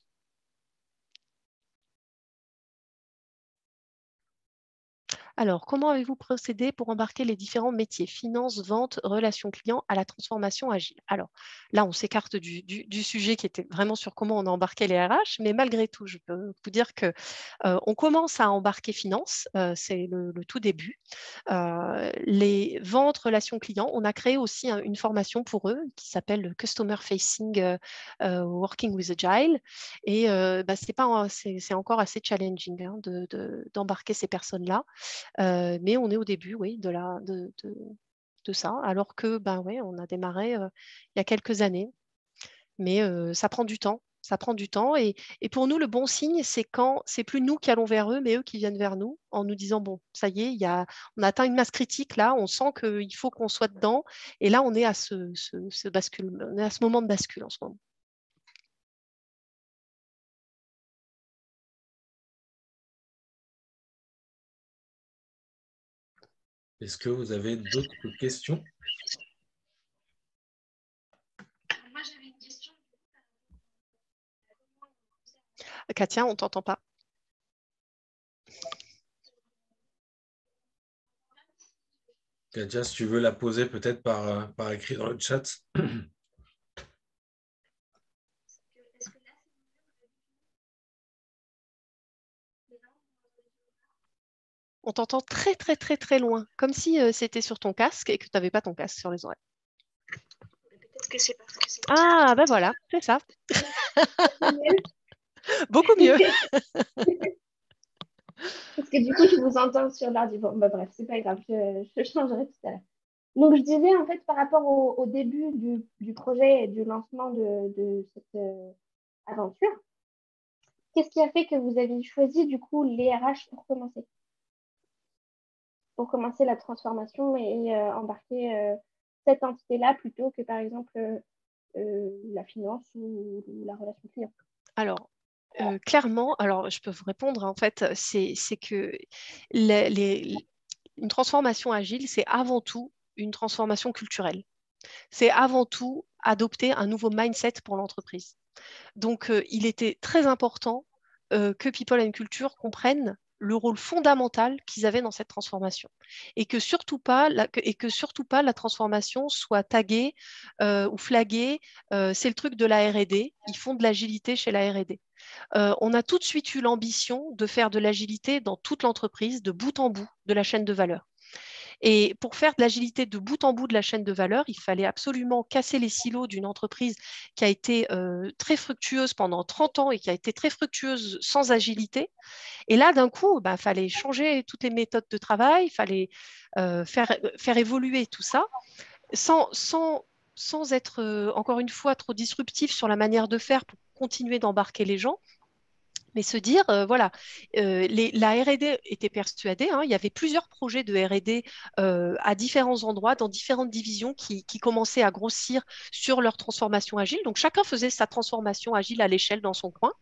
Alors, comment avez-vous procédé pour embarquer les différents métiers finance, vente, relations clients à la transformation agile Alors, là, on s'écarte du, sujet qui était vraiment sur comment on a embarqué les RH, mais malgré tout, je peux vous dire que euh, on commence à embarquer finance, euh, c'est le, tout début. Euh, les ventes, relations clients, on a créé aussi une formation pour eux qui s'appelle Customer Facing Working with Agile, et bah, c'est encore assez challenging hein, d'embarquer ces personnes là. Euh, mais on est au début, de, ça, alors que ben on a démarré euh, il y a quelques années. Mais euh, ça prend du temps. Ça prend du temps. Et, pour nous, le bon signe, c'est quand c'est plus nous qui allons vers eux, mais eux qui viennent vers nous en nous disant bon, ça y est, on a atteint une masse critique là, on sent qu'il faut qu'on soit dedans. Et là, on est à bascule, on est à ce moment de bascule en ce moment. Est-ce que vous avez d'autres questions Moi, j'avais une question. Katia, on ne t'entend pas. Katia, si tu veux la poser peut-être par, euh, par écrit dans le chat. on t'entend très très très très loin, comme si euh, c'était sur ton casque et que tu n'avais pas ton casque sur les oreilles. Ah ben voilà, c'est ça. Beaucoup mieux. parce que du coup, je vous entends sur l'ordi. Bon, bah, bref, c'est pas grave, je, je, changerai tout à l'heure. Donc, je disais en fait par rapport au, début du, projet et du lancement de, cette euh, aventure, qu'est-ce qui a fait que vous avez choisi du coup les RH pour commencer pour commencer la transformation et euh, embarquer euh, cette entité-là plutôt que par exemple euh, la finance ou, la relation client Alors, clairement, alors je peux vous répondre, hein, en fait, c'est que les, une transformation agile, c'est avant tout une transformation culturelle. C'est avant tout adopter un nouveau mindset pour l'entreprise. Donc, il était très important que People and Culture comprennent le rôle fondamental qu'ils avaient dans cette transformation et que surtout pas la, et que surtout pas la transformation soit taguée euh, ou flaguée euh, c'est le truc de la R&D ils font de l'agilité chez la R&D euh, on a tout de suite eu l'ambition de faire de l'agilité dans toute l'entreprise de bout en bout de la chaîne de valeur et pour faire de l'agilité de bout en bout de la chaîne de valeur, il fallait absolument casser les silos d'une entreprise qui a été euh, très fructueuse pendant 30 ans et qui a été très fructueuse sans agilité. Et là, d'un coup, il bah, fallait changer toutes les méthodes de travail, il fallait euh, euh, faire, évoluer tout ça sans, être, encore une fois, trop disruptif sur la manière de faire pour continuer d'embarquer les gens, mais se dire, euh, voilà, euh, les, la RD était persuadée, hein, il y avait plusieurs projets de RD euh, à différents endroits, dans différentes divisions qui, commençaient à grossir sur leur transformation agile. Donc chacun faisait sa transformation agile à l'échelle dans son coin.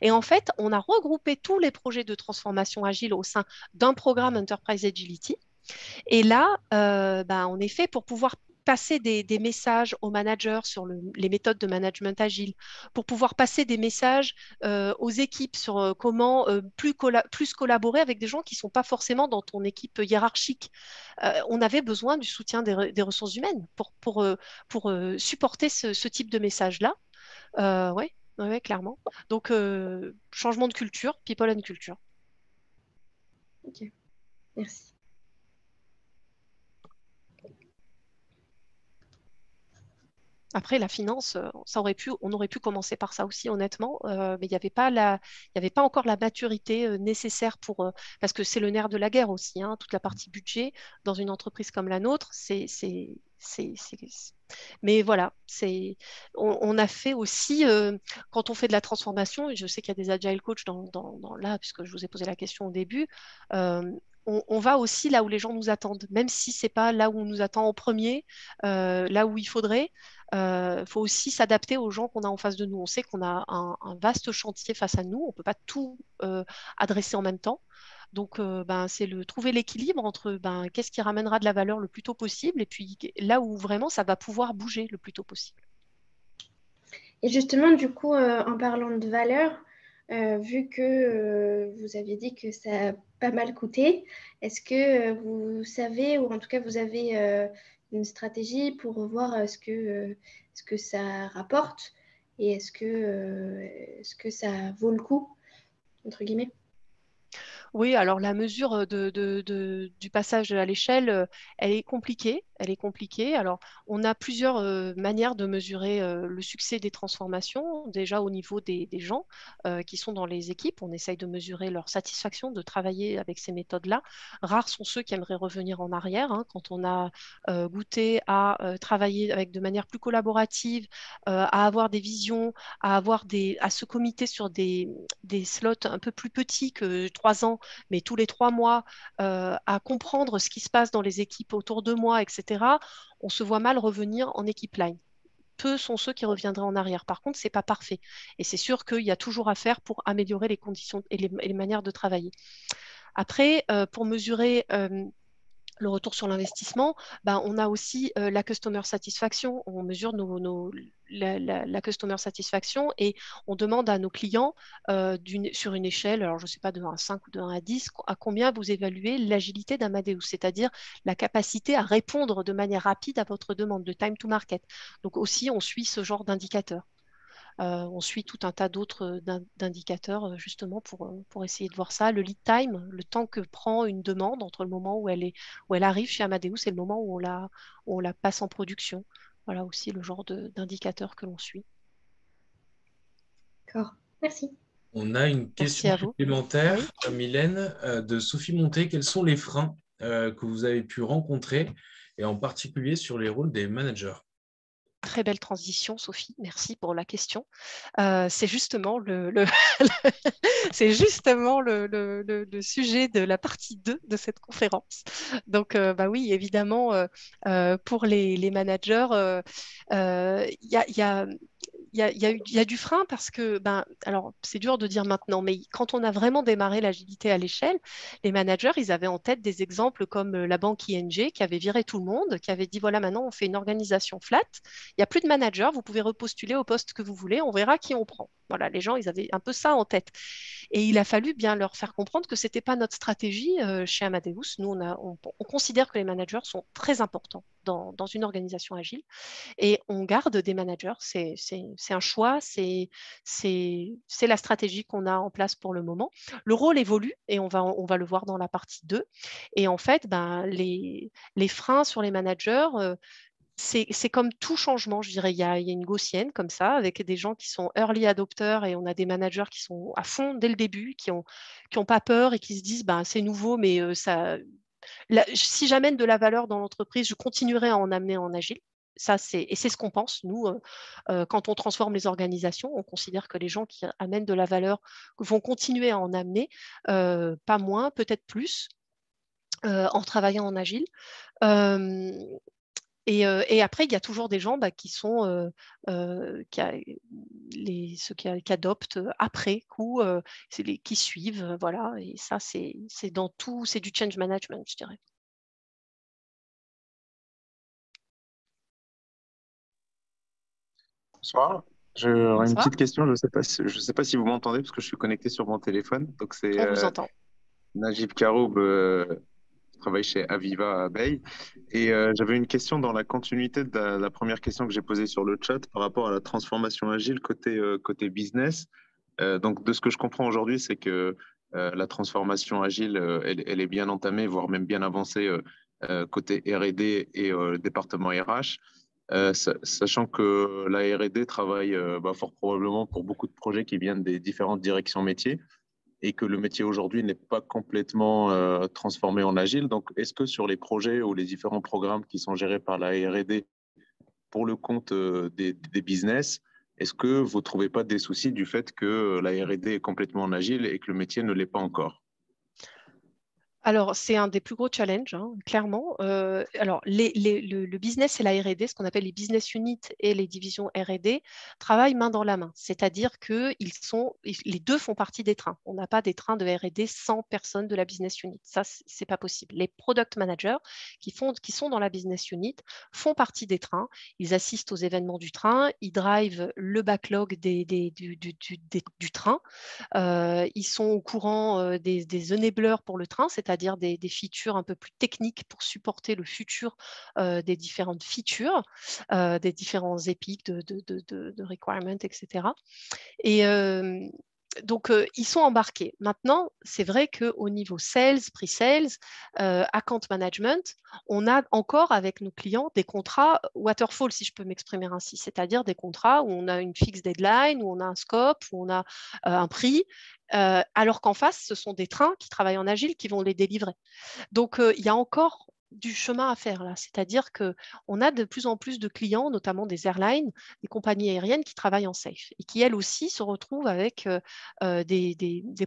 Et en fait, on a regroupé tous les projets de transformation agile au sein d'un programme mmh. Enterprise Agility. Et là, bah, en effet, pour pouvoir passer des, messages aux managers sur les méthodes de management agile, pour pouvoir passer des messages euh, aux équipes sur euh, comment euh, plus, collaborer avec des gens qui ne sont pas forcément dans ton équipe hiérarchique. on avait besoin du soutien des, ressources humaines pour, supporter ce, type de message-là. oui, clairement. Donc, changement de culture, people and culture. Ok, merci. Après, la finance, euh, ça aurait pu, on aurait pu commencer par ça aussi, honnêtement, euh, mais il n'y avait, pas avait pas encore la maturité euh, nécessaire pour. parce que c'est le nerf de la guerre aussi, hein, toute la mmh. partie budget dans une entreprise comme la nôtre, c'est. Mais voilà, c'est on, a fait aussi, quand on fait de la transformation, et je sais qu'il y a des agile coachs dans, dans, dans, là, puisque je vous ai posé la question au début, on, va aussi là où les gens nous attendent, même si c'est pas là où on nous attend en premier, euh, là où il faudrait. Il euh, faut aussi s'adapter aux gens qu'on a en face de nous. On sait qu'on a un, vaste chantier face à nous. On ne peut pas tout euh, adresser en même temps. Donc, ben, c'est le trouver l'équilibre entre ben, qu'est-ce qui ramènera de la valeur le plus tôt possible et puis là où vraiment ça va pouvoir bouger le plus tôt possible. Et justement, du coup, en parlant de valeur, euh, vu que euh, vous aviez dit que ça a pas mal coûté. Est-ce que euh, vous savez, ou en tout cas vous avez une stratégie pour voir ce que, ce que ça rapporte et est-ce que, que ça vaut le coup, entre guillemets oui, alors la mesure de, de, du passage à l'échelle, elle est compliquée elle est compliquée. Alors, on a plusieurs euh, manières de mesurer euh, le succès des transformations, déjà au niveau des, gens euh, qui sont dans les équipes. On essaye de mesurer leur satisfaction de travailler avec ces méthodes-là. Rares sont ceux qui aimeraient revenir en arrière. Hein, quand on a goûté à travailler avec de manière plus collaborative, à avoir des visions, à, avoir des, à se comiter sur des, des slots un peu plus petits que trois ans, mais tous les trois mois, à comprendre ce qui se passe dans les équipes autour de moi, etc on se voit mal revenir en équipe line. Peu sont ceux qui reviendraient en arrière. Par contre, ce n'est pas parfait. Et c'est sûr qu'il y a toujours à faire pour améliorer les conditions et les, manières de travailler. Après, euh, pour mesurer euh, le retour sur l'investissement, bah, on a aussi euh, la customer satisfaction. On mesure nos, la, customer satisfaction et on demande à nos clients euh, sur une échelle, alors je ne sais pas, de 1 à 5 ou de 1 à 10, à combien vous évaluez l'agilité d'Amadeus, c'est-à-dire la capacité à répondre de manière rapide à votre demande de time to market. Donc aussi, on suit ce genre d'indicateurs. Euh, on suit tout un tas d'autres euh, d'indicateurs euh, justement pour, essayer de voir ça. Le lead time, le temps que prend une demande entre le moment où elle, est, où elle arrive chez Amadeus et le moment où on la, on la passe en production. Voilà aussi le genre d'indicateurs que l'on suit. D'accord, merci. On a une question supplémentaire, Mylène, de Sophie Monté. Quels sont les freins que vous avez pu rencontrer, et en particulier sur les rôles des managers Très belle transition, Sophie. Merci pour la question. Euh, c'est justement le, c'est justement le, sujet de la partie 2 de cette conférence. Donc, euh, bah oui, évidemment, euh, pour les, managers, il y a il y, a, du frein parce que, ben, alors c'est dur de dire maintenant, mais quand on a vraiment démarré l'agilité à l'échelle, les managers, ils avaient en tête des exemples comme euh, la banque ING qui avait viré tout le monde, qui avait dit voilà, maintenant on fait une organisation flat, il n'y a plus de manager, vous pouvez repostuler au poste que vous voulez, on verra qui on prend. Voilà, les gens, ils avaient un peu ça en tête. Et il a fallu bien leur faire comprendre que ce n'était pas notre stratégie euh, chez Amadeus. Nous, on considère que les managers sont très importants dans, une organisation agile. Et on garde des managers. C'est un choix, c'est la stratégie qu'on a en place pour le moment. Le rôle évolue et on va, on va le voir dans la partie 2. Et en fait, ben, les, freins sur les managers, euh, c'est comme tout changement, je dirais. Il y, a, une gaussienne comme ça, avec des gens qui sont early adopteurs et on a des managers qui sont à fond dès le début, qui n'ont qui ont pas peur et qui se disent ben, c'est nouveau, mais euh, ça, si j'amène de la valeur dans l'entreprise, je continuerai à en amener en agile. Ça, c'est, et c'est ce qu'on pense, nous, euh, euh, quand on transforme les organisations, on considère que les gens qui amènent de la valeur vont continuer à en amener, euh, pas moins, peut-être plus, en travaillant en agile. Euh, et, après, il y a toujours des gens bah, qui sont euh, euh, ceux qui, adoptent après coup, qui suivent, voilà. Et ça, c'est dans tout, c'est du change management, je dirais. Bonsoir. J'aurais une petite question. Je ne sais pas, si, vous m'entendez parce que je suis connecté sur mon téléphone. Donc On vous entend. Najib Karoub, travaille chez Aviva à Bay. Et euh, j'avais une question dans la continuité de la, première question que j'ai posée sur le chat par rapport à la transformation agile côté, euh, côté business. Euh, donc, de ce que je comprends aujourd'hui, c'est que la transformation agile, elle, est bien entamée, voire même bien avancée côté RD et département RH. sachant que la RD travaille bah, fort probablement pour beaucoup de projets qui viennent des différentes directions métiers et que le métier aujourd'hui n'est pas complètement euh, transformé en agile. Donc, est-ce que sur les projets ou les différents programmes qui sont gérés par la RD pour le compte euh, des, des, business, est-ce que vous ne trouvez pas des soucis du fait que euh, la RD est complètement en agile et que le métier ne l'est pas encore alors, c'est un des plus gros challenges, hein, clairement. alors, le, business et la RD, ce qu'on appelle les business units et les divisions RD, travaillent main dans la main. C'est-à-dire que ils sont, les deux font partie des trains. On n'a pas des trains de RD sans personnes de la business unit. Ça, c'est pas possible. Les product managers qui, qui sont dans la business unit font partie des trains. Ils assistent aux événements du train, ils drivent le backlog du, train, ils sont au courant des, des enablers pour le train, c'est c'est-à-dire des, features un peu plus techniques pour supporter le futur euh, des différentes features, euh, des différents épiques de, de requirements, etc. Et, donc, euh, ils sont embarqués. Maintenant, c'est vrai qu'au niveau sales, pre-sales, euh, account management, on a encore avec nos clients des contrats waterfall, si je peux m'exprimer ainsi, c'est-à-dire des contrats où on a une fixe deadline, où on a un scope, où on a euh, un prix, alors qu'en face, ce sont des trains qui travaillent en agile qui vont les délivrer. Donc, il y a encore du chemin à faire là. C'est-à-dire qu'on a de plus en plus de clients, notamment des airlines, des compagnies aériennes qui travaillent en safe et qui, elles aussi, se retrouvent avec euh, euh, des,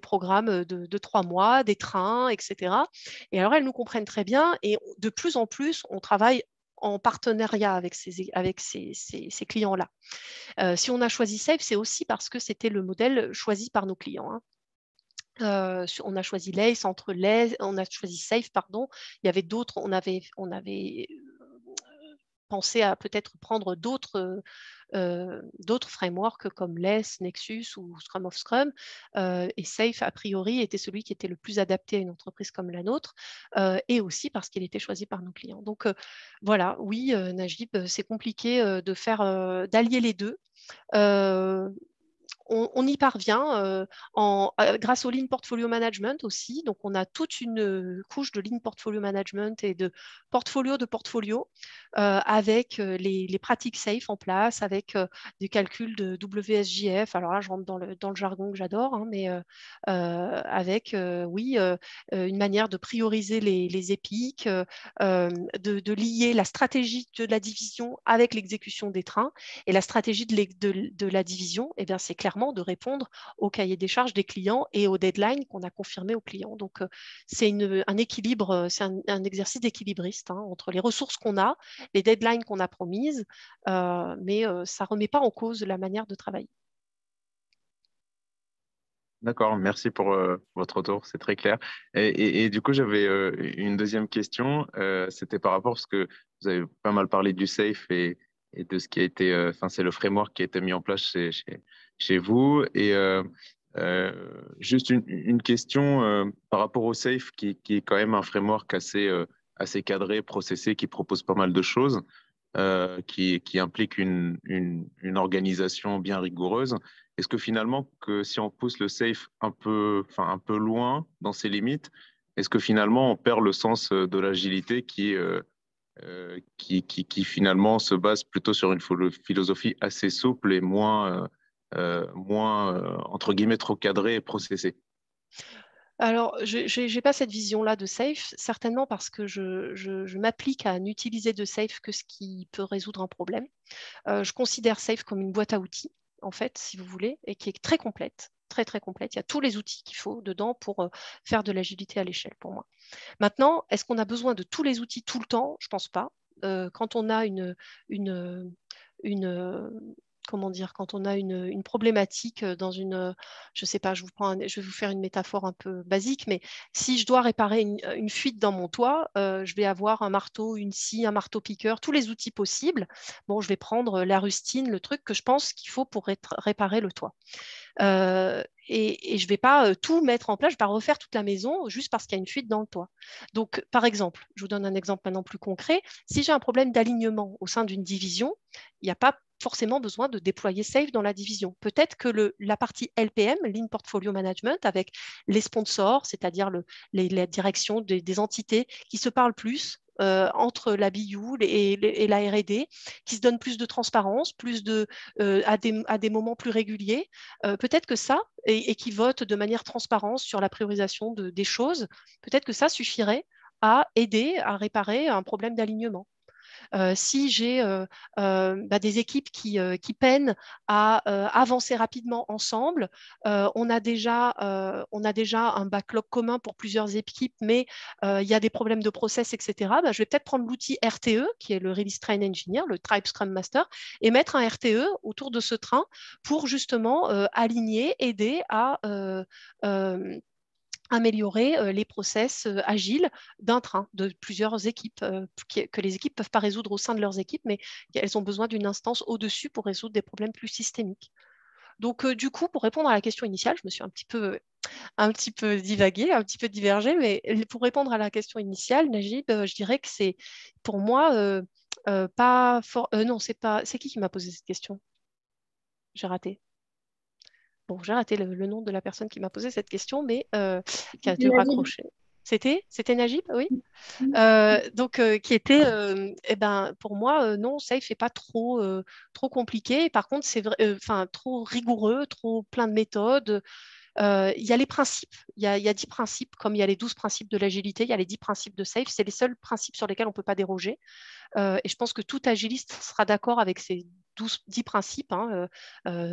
programmes euh, de, trois mois, des trains, etc. Et alors, elles nous comprennent très bien et de plus en plus, on travaille en partenariat avec ces, clients-là. si on a choisi Safe, c'est aussi parce que c'était le modèle choisi par nos clients. Hein on a choisi Lace entre on a choisi Safe, pardon. Il y avait d'autres, on avait, on avait pensé à peut-être prendre d'autres frameworks comme les Nexus ou Scrum of Scrum. et Safe, a priori, était celui qui était le plus adapté à une entreprise comme la nôtre, et aussi parce qu'il était choisi par nos clients. Donc voilà, oui, Najib, c'est compliqué de faire d'allier les deux on, y parvient euh, euh, grâce au Lean Portfolio Management aussi. Donc, on a toute une euh, couche de Lean Portfolio Management et de portfolio de portfolio avec les, pratiques safe en place, avec des calculs de WSJF. Alors là, je rentre dans le, jargon que j'adore, hein, mais avec, oui, une manière de prioriser les, les épiques, de, lier la stratégie de la division avec l'exécution des trains. Et la stratégie de, la division, eh c'est clair de répondre au cahier des charges des clients et aux deadlines qu'on a confirmés aux clients. Donc, euh, euh, c'est un équilibre, c'est un, exercice d'équilibriste hein, entre les ressources qu'on a, les deadlines qu'on a promises, euh, mais ça ne remet pas en cause la manière de travailler. D'accord, merci pour votre retour, c'est très clair. Et, du coup, j'avais une deuxième question, c'était par rapport, à ce que vous avez pas mal parlé du SAFE et et de ce qui a été, euh, enfin, c'est le framework qui a été mis en place chez, vous. Et euh, euh, juste une, question par rapport au SAFE, qui, est quand même un framework assez, assez cadré, processé, qui propose pas mal de choses, qui, implique une, organisation bien rigoureuse. Est-ce que finalement, que si on pousse le SAFE un peu, enfin, un peu loin dans ses limites, est-ce que finalement on perd le sens de l'agilité qui est euh, qui, finalement se base plutôt sur une philosophie assez souple et moins, euh, euh, moins entre guillemets, trop cadrée et processée. Alors, je n'ai pas cette vision-là de SAFE, certainement parce que je, m'applique à n'utiliser de SAFE que ce qui peut résoudre un problème. je considère SAFE comme une boîte à outils, en fait, si vous voulez, et qui est très complète, très complète. Il y a tous les outils qu'il faut dedans pour euh, faire de l'agilité à l'échelle pour moi. Maintenant, est-ce qu'on a besoin de tous les outils tout le temps Je ne pense pas. Euh, quand on a une, une, une, comment dire, quand on a une, problématique dans une, je sais pas, je vous prends, je vais vous faire une métaphore un peu basique, mais si je dois réparer une, fuite dans mon toit, je vais avoir un marteau, une scie, un marteau piqueur, tous les outils possibles. Bon, je vais prendre la rustine, le truc que je pense qu'il faut pour réparer le toit. et, et, je ne vais pas tout mettre en place, je ne vais pas refaire toute la maison juste parce qu'il y a une fuite dans le toit. Donc, par exemple, je vous donne un exemple maintenant plus concret. Si j'ai un problème d'alignement au sein d'une division, il n'y a pas forcément besoin de déployer SAFE dans la division. Peut-être que le, la partie LPM, Lean Portfolio Management, avec les sponsors, c'est-à-dire la direction des, entités qui se parlent plus, euh, entre la BU et, la RD, qui se donnent plus de transparence, plus de, euh, à, des, moments plus réguliers. Euh, peut-être que ça, et, qui votent de manière transparente sur la priorisation des choses, peut-être que ça suffirait à aider à réparer un problème d'alignement. Euh, si j'ai euh, euh, bah, des équipes qui, peinent à avancer rapidement ensemble, on, a déjà, on a déjà un backlog commun pour plusieurs équipes, mais il y a des problèmes de process, etc., bah, je vais peut-être prendre l'outil RTE, qui est le Release Train Engineer, le Tribe Scrum Master, et mettre un RTE autour de ce train pour justement aligner, aider à améliorer les process agiles d'un train, de plusieurs équipes, que les équipes ne peuvent pas résoudre au sein de leurs équipes, mais elles ont besoin d'une instance au-dessus pour résoudre des problèmes plus systémiques. Donc, du coup, pour répondre à la question initiale, je me suis un petit peu un petit peu un petit peu divergée, mais pour répondre à la question initiale, Najib, je dirais que c'est pour moi pas fort... Euh, non, c'est pas. C'est qui qui m'a posé cette question J'ai raté j'ai raté le, nom de la personne qui m'a posé cette question, mais euh, qui a dû raccrocher. C'était C'était Najib, oui. Mm. Euh, donc, euh, qui était, euh, eh ben, pour moi, non, safe n'est pas trop, trop compliqué. Par contre, c'est enfin trop rigoureux, trop plein de méthodes. Il y a les principes. Il y a, y principes, comme il y a les douze principes de l'agilité, il y a les dix principes de safe. C'est les seuls principes sur lesquels on ne peut pas déroger. et je pense que tout agiliste sera d'accord avec ces 12, 10 principes, hein,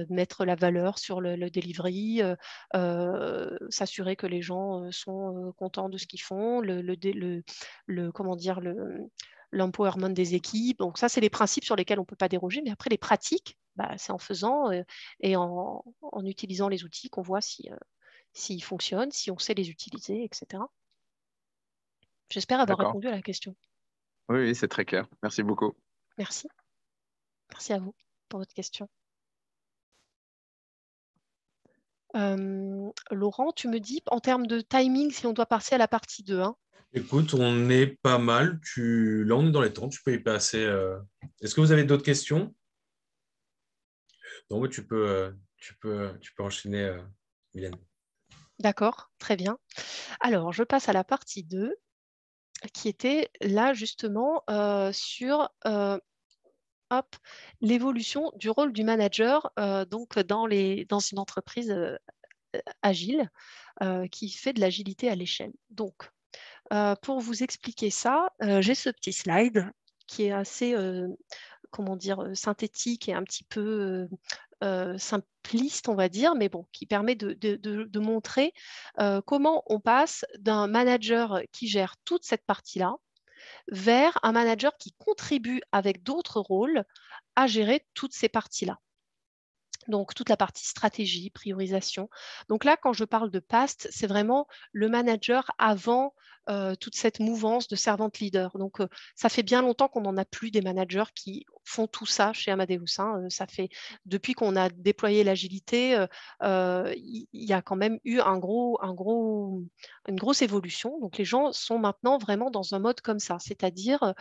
mettre la valeur sur le, le delivery, s'assurer que les gens sont contents de ce qu'ils font, le, le, comment dire, le, l'empowerment des équipes. Donc ça, c'est les principes sur lesquels on ne peut pas déroger, mais après les pratiques, bah, c'est en faisant et en, utilisant les outils qu'on voit s'ils si, fonctionnent, si on sait les utiliser, etc. J'espère avoir répondu à la question. Oui, c'est très clair. Merci beaucoup. Merci. Merci à vous pour votre question. Euh, Laurent, tu me dis en termes de timing si on doit passer à la partie 2. Hein. Écoute, on est pas mal. Là, on est dans les temps. Tu peux y passer. Euh. Est-ce que vous avez d'autres questions Non, tu peux, euh, tu peux, tu peux enchaîner, Mylène. D'accord, très bien. Alors, je passe à la partie 2 qui était là justement sur l'évolution du rôle du manager euh, donc dans, les, dans une entreprise euh, agile euh, qui fait de l'agilité à l'échelle. Donc, pour vous expliquer ça, j'ai ce petit slide qui est assez comment dire, synthétique et un petit peu simpliste, on va dire, mais bon, qui permet de, montrer comment on passe d'un manager qui gère toute cette partie-là vers un manager qui contribue avec d'autres rôles à gérer toutes ces parties-là. Donc, toute la partie stratégie, priorisation. Donc là, quand je parle de past, c'est vraiment le manager avant euh, toute cette mouvance de servante leader. Donc, euh, ça fait bien longtemps qu'on n'en a plus des managers qui font tout ça chez Amadeus. Hein. Euh, ça fait depuis qu'on a déployé l'agilité, il y, a quand même eu un gros, un gros, une grosse évolution. Donc, les gens sont maintenant vraiment dans un mode comme ça, c'est-à-dire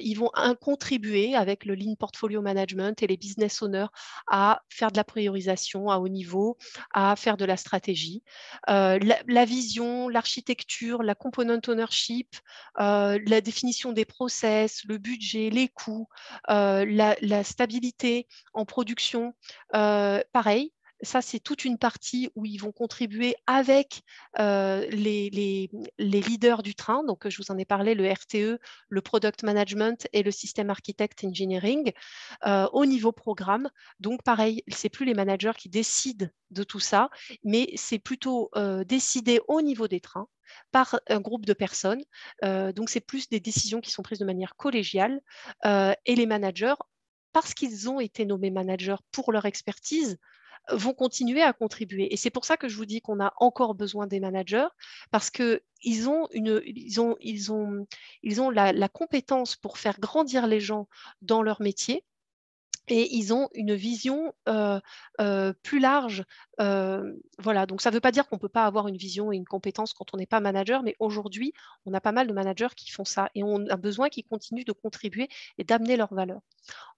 ils vont contribuer avec le Lean Portfolio Management et les business owners à faire de la priorisation à haut niveau, à faire de la stratégie. La, la vision, l'architecture, la composante ownership, euh, la définition des process, le budget, les coûts, euh, la, la, stabilité en production. Euh, pareil, ça, c'est toute une partie où ils vont contribuer avec euh, les, leaders du train. Donc, je vous en ai parlé, le RTE, le Product Management et le System Architect Engineering euh, au niveau programme. Donc, pareil, c'est plus les managers qui décident de tout ça, mais c'est plutôt euh, décidé au niveau des trains par un groupe de personnes. donc, c'est plus des décisions qui sont prises de manière collégiale et les managers parce qu'ils ont été nommés managers pour leur expertise, vont continuer à contribuer. Et c'est pour ça que je vous dis qu'on a encore besoin des managers, parce qu'ils ont, ils ont, la compétence pour faire grandir les gens dans leur métier, et ils ont une vision euh, euh, plus large. Euh, voilà, donc ça ne veut pas dire qu'on ne peut pas avoir une vision et une compétence quand on n'est pas manager, mais aujourd'hui, on a pas mal de managers qui font ça et on a besoin qu'ils continuent de contribuer et d'amener leurs valeurs.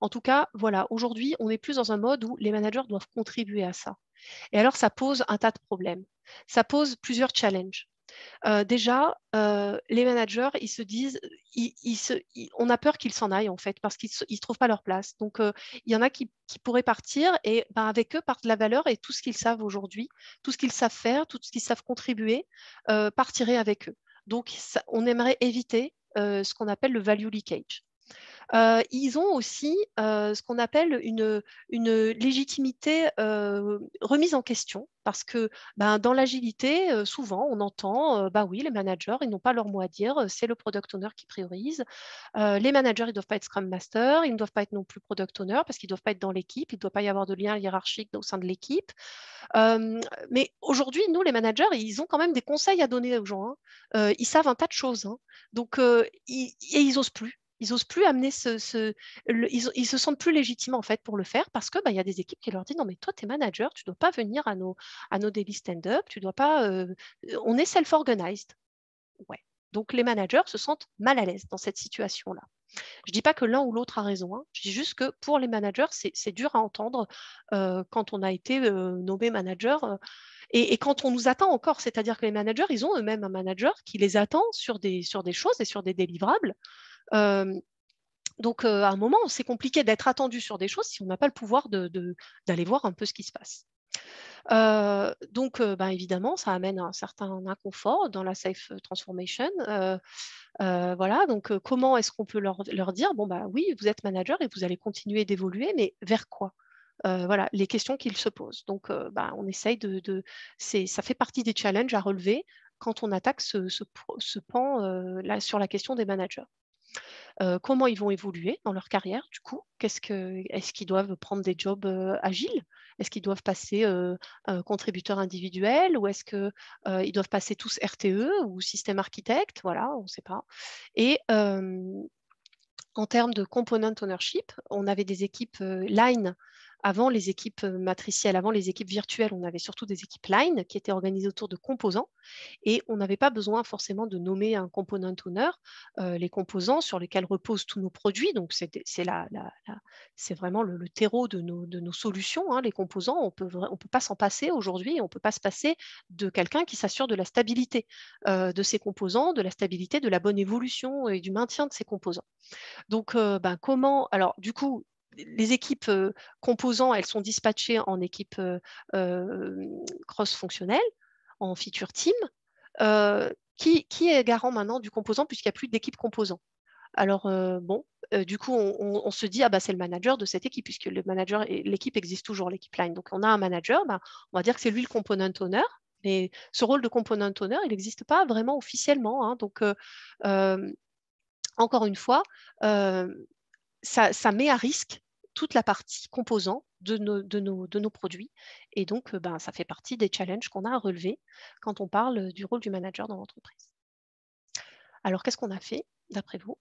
En tout cas, voilà, aujourd'hui, on est plus dans un mode où les managers doivent contribuer à ça. Et alors, ça pose un tas de problèmes. Ça pose plusieurs challenges. Euh, déjà, euh, les managers, ils se disent, on a peur qu'ils s'en aillent en fait, parce qu'ils ne trouvent pas leur place. Donc, euh, il y en a qui, pourraient partir et ben, avec eux partent la valeur et tout ce qu'ils savent aujourd'hui, tout ce qu'ils savent faire, tout ce qu'ils savent contribuer, partirait avec eux. Donc, on aimerait éviter ce qu'on appelle le value leakage. Euh, ils ont aussi euh, ce qu'on appelle une, une légitimité euh, remise en question, parce que ben, dans l'agilité, souvent, on entend, bah oui, les managers, ils n'ont pas leur mot à dire, c'est le product owner qui priorise. les managers, ils ne doivent pas être Scrum Master, ils ne doivent pas être non plus product owner, parce qu'ils ne doivent pas être dans l'équipe, il ne doit pas y avoir de lien hiérarchique au sein de l'équipe. mais aujourd'hui, nous, les managers, ils ont quand même des conseils à donner aux gens. Hein. ils savent un tas de choses. Hein. Donc, ils, et ils n'osent plus ils osent plus amener ce, ils, se sentent plus légitimes en fait pour le faire parce que bah, il y a des équipes qui leur disent non mais toi tu es manager, tu ne dois pas venir à nos à nos daily stand-up, tu dois pas euh, euh, on est self-organized. Ouais. Donc les managers se sentent mal à l'aise dans cette situation-là. Je ne dis pas que l'un ou l'autre a raison, hein. je dis juste que pour les managers, c'est dur à entendre euh, quand on a été nommé manager et, et, quand on nous attend encore, c'est-à-dire que les managers, ils ont eux-mêmes un manager qui les attend sur des, sur des choses et sur des délivrables euh, donc, euh, à un moment, c'est compliqué d'être attendu sur des choses si on n'a pas le pouvoir d'aller voir un peu ce qui se passe. Euh, donc, ben, évidemment, ça amène un certain inconfort dans la safe transformation. voilà, donc comment est-ce qu'on peut leur, dire bon, bah oui, vous êtes manager et vous allez continuer d'évoluer, mais vers quoi voilà, les questions qu'ils se posent. Donc, ben, on essaye de. ça fait partie des challenges à relever quand on attaque ce, pan sur la question des managers. Euh, comment ils vont évoluer dans leur carrière, du coup, qu'est-ce est-ce qu'ils doivent prendre des jobs euh, agiles, est-ce qu'ils doivent passer euh, contributeurs individuels ou est-ce qu'ils doivent passer tous RTE ou système architecte, voilà, on ne sait pas. Et en termes de component ownership, on avait des équipes line avant les équipes matricielles, avant les équipes virtuelles, on avait surtout des équipes line qui étaient organisées autour de composants et on n'avait pas besoin forcément de nommer un component owner. les composants sur lesquels reposent tous nos produits, donc c'est la, vraiment le, terreau de nos, de nos solutions. Hein, les composants, on peut, ne on peut pas s'en passer aujourd'hui, on ne peut pas se passer de quelqu'un qui s'assure de la stabilité de ces composants, de la stabilité, de la bonne évolution et du maintien de ces composants. Donc, ben, comment Alors, du coup, les équipes euh, composants, elles sont dispatchées en équipes euh, euh, cross fonctionnelles en feature team. Qui, est garant maintenant du composant puisqu'il n'y a plus d'équipe composant Alors, bon, du coup, on, se dit, ah bah, c'est le manager de cette équipe puisque le manager et l'équipe existe toujours, l'équipe line. Donc, on a un manager, bah, on va dire que c'est lui le component owner. Mais ce rôle de component owner, il n'existe pas vraiment officiellement. Hein. donc, encore une fois, ça, met à risque toute la partie composant de nos, produits. Et donc, euh, ben, ça fait partie des challenges qu'on a à relever quand on parle du rôle du manager dans l'entreprise. Alors, qu'est-ce qu'on a fait, d'après vous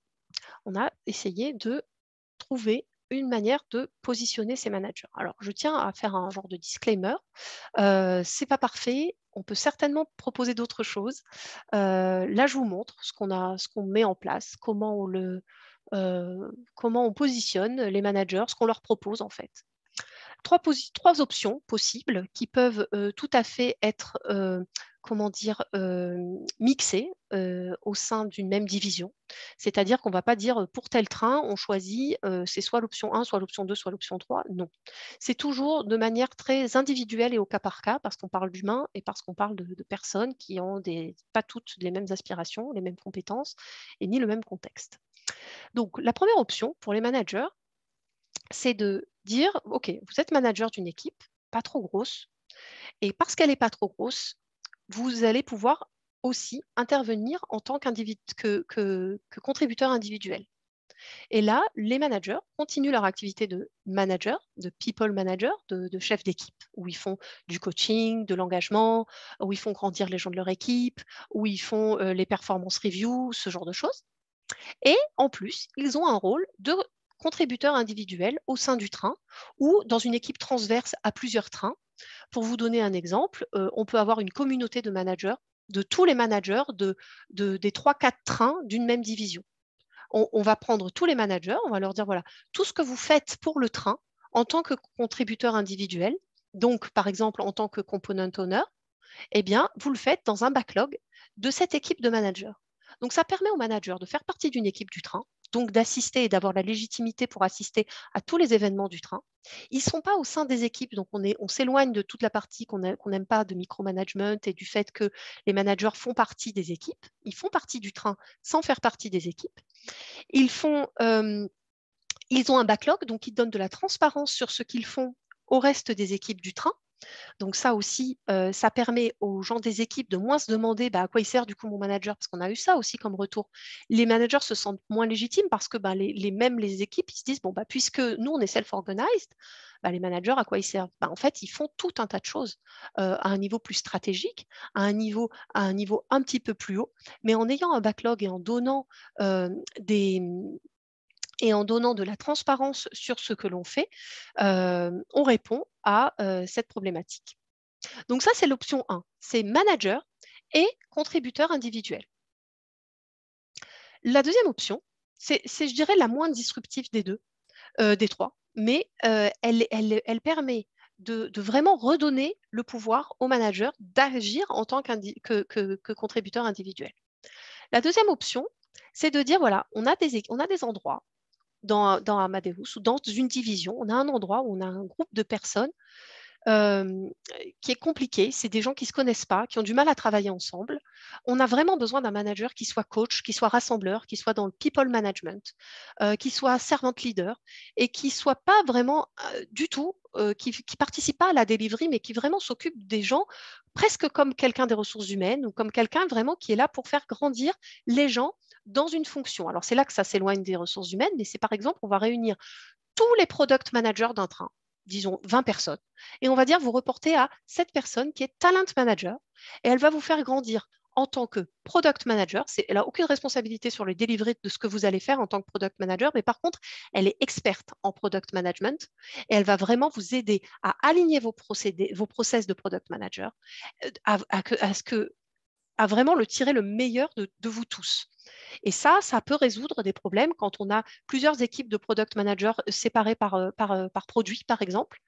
On a essayé de trouver une manière de positionner ces managers. Alors, je tiens à faire un genre de disclaimer. Euh, ce n'est pas parfait. On peut certainement proposer d'autres choses. Euh, là, je vous montre ce qu'on a, ce qu'on met en place, comment on le, euh, comment on positionne les managers, ce qu'on leur propose en fait. Trois, options possibles qui peuvent euh, tout à fait être, euh, comment dire, mixées au sein d'une même division. C'est-à-dire qu'on ne va pas dire pour tel train, on choisit, c'est soit l'option 1, soit l'option 2, soit l'option 3. Non. C'est toujours de manière très individuelle et au cas par cas, parce qu'on parle d'humains et parce qu'on parle de, personnes qui ont pas toutes les mêmes aspirations, les mêmes compétences et ni le même contexte. Donc, la première option pour les managers, c'est de dire, OK, vous êtes manager d'une équipe, pas trop grosse, et parce qu'elle n'est pas trop grosse, vous allez pouvoir aussi intervenir en tant que, contributeur individuel. Et là, les managers continuent leur activité de manager, de people manager, de, chef d'équipe, où ils font du coaching, de l'engagement, où ils font grandir les gens de leur équipe, où ils font euh, les performance reviews, ce genre de choses. Et en plus, ils ont un rôle de contributeur individuels au sein du train ou dans une équipe transverse à plusieurs trains. Pour vous donner un exemple, euh, on peut avoir une communauté de managers, de tous les managers des 3-4 trains d'une même division. On, on, va prendre tous les managers, on va leur dire, voilà, tout ce que vous faites pour le train en tant que contributeur individuel, donc par exemple en tant que component owner, eh bien, vous le faites dans un backlog de cette équipe de managers. Donc ça permet aux managers de faire partie d'une équipe du train, donc d'assister et d'avoir la légitimité pour assister à tous les événements du train. Ils ne sont pas au sein des équipes, donc on, s'éloigne de toute la partie qu'on n'aime pas de micromanagement et du fait que les managers font partie des équipes. Ils font partie du train sans faire partie des équipes. ils euh, ont un backlog, donc ils donnent de la transparence sur ce qu'ils font au reste des équipes du train. Donc ça aussi, euh, ça permet aux gens des équipes de moins se demander bah, à quoi il sert du coup mon manager, parce qu'on a eu ça aussi comme retour. Les managers se sentent moins légitimes parce que bah, les, mêmes les équipes, ils se disent, bon, bah, puisque nous, on est self-organized, bah, les managers, à quoi ils servent En fait, ils font tout un tas de choses euh, à un niveau plus stratégique, à un niveau, un niveau un petit peu plus haut, mais en ayant un backlog et en donnant euh, des et en donnant de la transparence sur ce que l'on fait, on répond à euh, cette problématique. Donc ça, c'est l'option 1, c'est manager et contributeur individuel. La deuxième option, c'est, je dirais, la moins disruptive des deux, euh, des trois, mais euh, elle, permet de, vraiment redonner le pouvoir au manager d'agir en tant que, contributeur individuel. La deuxième option, c'est de dire, voilà, on a des endroits euh, dans, Amadeus ou dans une division. On a un endroit où on a un groupe de personnes qui est compliqué. C'est des gens qui ne se connaissent pas, qui ont du mal à travailler ensemble. On a vraiment besoin d'un manager qui soit coach, qui soit rassembleur, qui soit dans le people management, euh, qui soit servant leader et qui soit pas vraiment euh, du tout, qui ne participe pas à la delivery, mais qui vraiment s'occupe des gens presque comme quelqu'un des ressources humaines ou comme quelqu'un vraiment qui est là pour faire grandir les gens dans une fonction. Alors c'est là que ça s'éloigne des ressources humaines, mais c'est par exemple, on va réunir tous les product managers d'un train, disons 20 personnes, et on va dire vous reportez à cette personne qui est talent manager, et elle va vous faire grandir en tant que product manager. Elle n'a aucune responsabilité sur le delivery de ce que vous allez faire en tant que product manager, mais par contre, elle est experte en product management et elle va vraiment vous aider à aligner vos, procédés, vos process de product manager, euh, à ce que à vraiment le tirer le meilleur de, vous tous. Et ça, ça peut résoudre des problèmes quand on a plusieurs équipes de product managers euh, séparées par, euh, euh, par, produit, par exemple.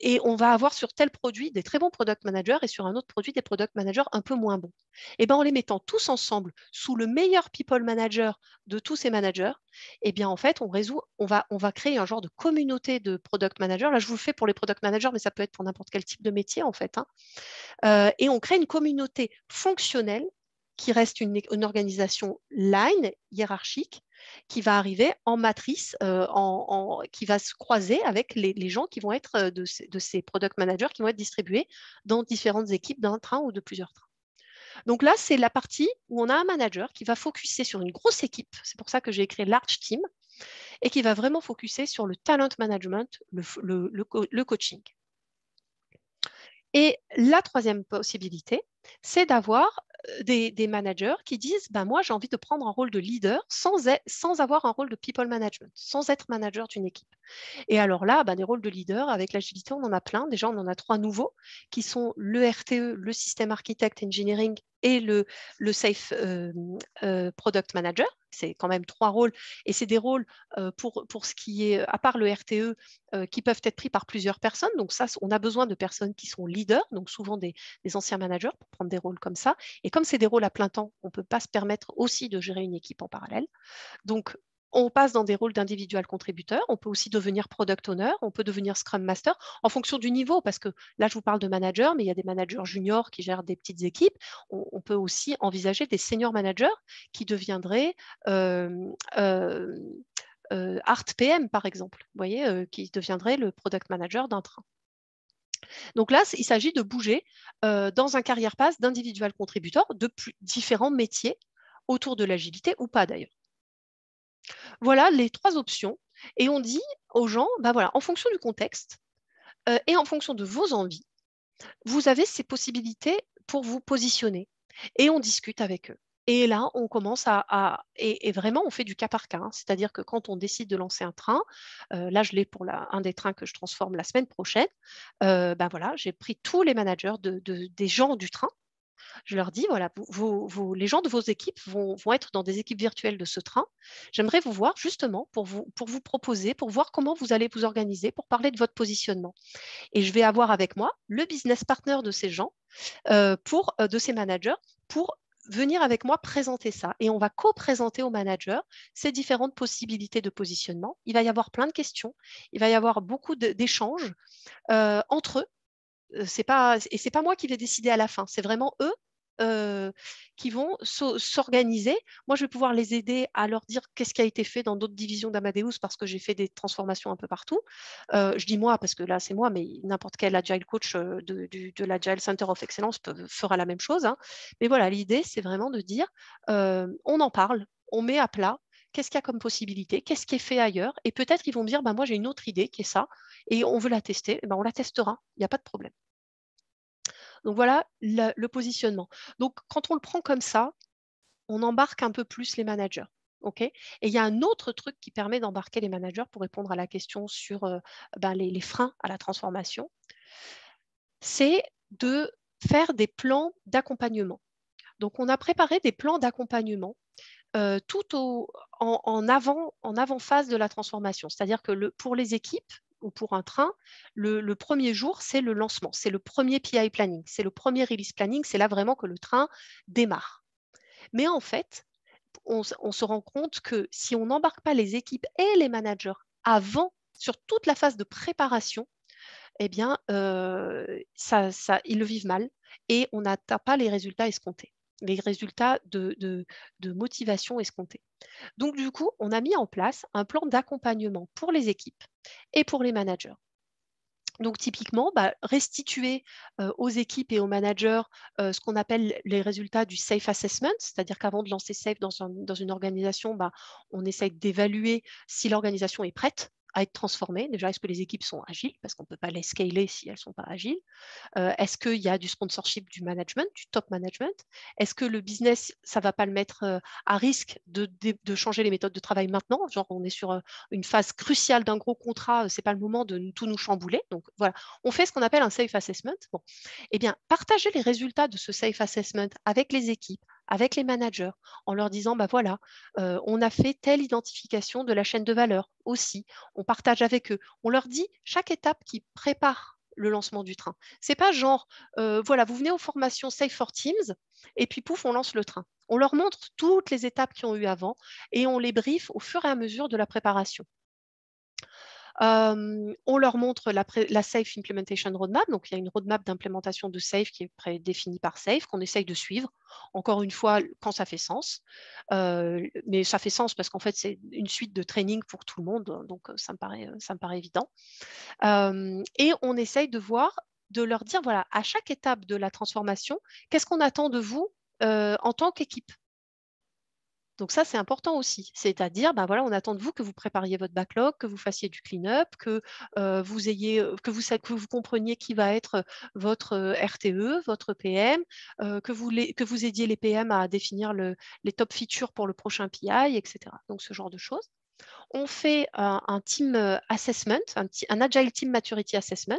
Et on va avoir sur tel produit des très bons product managers et sur un autre produit des product managers un peu moins bons. Et bien, en les mettant tous ensemble sous le meilleur people manager de tous ces managers, et bien, en fait, on résout, on va, on va créer un genre de communauté de product managers. Là, je vous le fais pour les product managers, mais ça peut être pour n'importe quel type de métier, en fait. Hein. Euh, et on crée une communauté fonctionnelle qui reste une, organisation line, hiérarchique, qui va arriver en matrice, euh, qui va se croiser avec les, gens qui vont être euh, de, ces product managers qui vont être distribués dans différentes équipes d'un train ou de plusieurs trains. Donc là, c'est la partie où on a un manager qui va focuser sur une grosse équipe, c'est pour ça que j'ai créé Large Team, et qui va vraiment focuser sur le talent management, le coaching. Et la troisième possibilité, c'est d'avoir euh, des, managers qui disent bah, moi j'ai envie de prendre un rôle de leader sans, sans avoir un rôle de people management, sans être manager d'une équipe. Et alors là, bah, des rôles de leader avec l'agilité, on en a plein. Déjà, on en a trois nouveaux qui sont le RTE, le système architect engineering et le, Safe euh, euh, Product Manager. C'est quand même trois rôles et c'est des rôles euh, pour, pour ce qui est, à part le RTE, qui peuvent être pris par plusieurs personnes. Donc ça, on a besoin de personnes qui sont leaders, donc souvent des, des anciens managers pour prendre des rôles comme ça. Et comme c'est des rôles à plein temps, on ne peut pas se permettre aussi de gérer une équipe en parallèle. Donc on passe dans des rôles d'individual contributeur, on peut aussi devenir product owner, on peut devenir scrum master en fonction du niveau, parce que là je vous parle de manager, mais il y a des managers juniors qui gèrent des petites équipes. On, peut aussi envisager des senior managers qui deviendraient art PM par exemple, vous voyez, qui deviendrait le product manager d'un train. Donc là, il s'agit de bouger dans un carrière pass d'individual contributeur de différents métiers autour de l'agilité ou pas d'ailleurs. Voilà les trois options. Et on dit aux gens, bah voilà, en fonction du contexte euh, et en fonction de vos envies, vous avez ces possibilités pour vous positionner. Et on discute avec eux. Et là, on commence à, et, vraiment, on fait du cas par cas. Hein. C'est-à-dire que quand on décide de lancer un train, euh, là, je l'ai pour un des trains que je transforme la semaine prochaine. Euh, bah voilà, j'ai pris tous les managers des gens du train je leur dis, voilà, les gens de vos équipes vont, être dans des équipes virtuelles de ce train. J'aimerais vous voir justement pour vous, pour vous proposer, pour voir comment vous allez vous organiser, pour parler de votre positionnement. Et je vais avoir avec moi le business partner de ces gens, euh, pour, euh, de ces managers, pour venir avec moi présenter ça. Et on va co-présenter aux managers ces différentes possibilités de positionnement. Il va y avoir plein de questions, il va y avoir beaucoup d'échanges euh, entre eux. pas, et ce n'est pas moi qui vais décider à la fin, c'est vraiment eux euh, qui vont s'organiser. Moi, je vais pouvoir les aider à leur dire qu'est-ce qui a été fait dans d'autres divisions d'Amadeus parce que j'ai fait des transformations un peu partout. Euh, je dis moi parce que là, c'est moi, mais n'importe quel agile coach euh, de, l'Agile Center of Excellence fera la même chose. Hein. Mais voilà, l'idée, c'est vraiment de dire on en parle, on met à plat qu'est-ce qu'il y a comme possibilité, qu'est-ce qui est fait ailleurs, et peut-être ils vont me dire, bah, moi j'ai une autre idée qui est ça, et on veut la tester, ben, on la testera, il n'y a pas de problème. Donc voilà le, positionnement. Donc quand on le prend comme ça, on embarque un peu plus les managers. et il y a un autre truc qui permet d'embarquer les managers pour répondre à la question sur euh, ben, les, freins à la transformation, c'est de faire des plans d'accompagnement. Donc, on a préparé des plans d'accompagnement euh, tout en, en, avant, en avant-phase de la transformation. C'est-à-dire que pour les équipes, pour un train, le, premier jour, c'est le lancement, c'est le premier PI planning, c'est le premier release planning, c'est là vraiment que le train démarre. Mais en fait, on, se rend compte que si on n'embarque pas les équipes et les managers avant, sur toute la phase de préparation, eh bien, euh, ça, ça, ils le vivent mal et on n'atteint pas les résultats escomptés, les résultats de, de motivation escomptés. Donc, du coup, on a mis en place un plan d'accompagnement pour les équipes et pour les managers. Donc typiquement, bah, restituer euh, aux équipes et aux managers euh, ce qu'on appelle les résultats du safe assessment, c'est-à-dire qu'avant de lancer safe dans, une organisation, bah, on essaye d'évaluer si l'organisation est prête à être transformée Déjà, est-ce que les équipes sont agiles Parce qu'on ne peut pas les scaler si elles ne sont pas agiles. Euh, est-ce qu'il y a du sponsorship du management, du top management Est-ce que le business, ça va pas le mettre euh, à risque de, changer les méthodes de travail maintenant Genre, on est sur euh, une phase cruciale d'un gros contrat, ce n'est pas le moment de tout nous chambouler. Donc voilà, on fait ce qu'on appelle un safe assessment. Bon. Eh bien, partager les résultats de ce safe assessment avec les équipes, avec les managers en leur disant, bah voilà, euh, on a fait telle identification de la chaîne de valeur aussi, on partage avec eux, on leur dit chaque étape qui prépare le lancement du train. C'est pas genre, euh, voilà, vous venez aux formations Safe for Teams et puis pouf, on lance le train. On leur montre toutes les étapes qu'ils ont eues avant et on les briefe au fur et à mesure de la préparation on leur montre la, Safe Implementation Roadmap. Donc, il y a une roadmap d'implémentation de Safe qui est définie par Safe, qu'on essaye de suivre, encore une fois, quand ça fait sens. mais ça fait sens parce qu'en fait, c'est une suite de training pour tout le monde. Donc, euh, ça me paraît, euh, ça me paraît évident. et on essaye de voir de leur dire, voilà, à chaque étape de la transformation, qu'est-ce qu'on attend de vous en tant qu'équipe donc ça, c'est important aussi. C'est-à-dire, ben voilà, on attend de vous que vous prépariez votre backlog, que vous fassiez du clean-up, que, vous que, vous, compreniez qui va être votre RTE, votre PM, que, vous aidiez les PM à définir les top features pour le prochain PI, etc. Donc ce genre de choses on fait un, team assessment, un, agile team maturity assessment,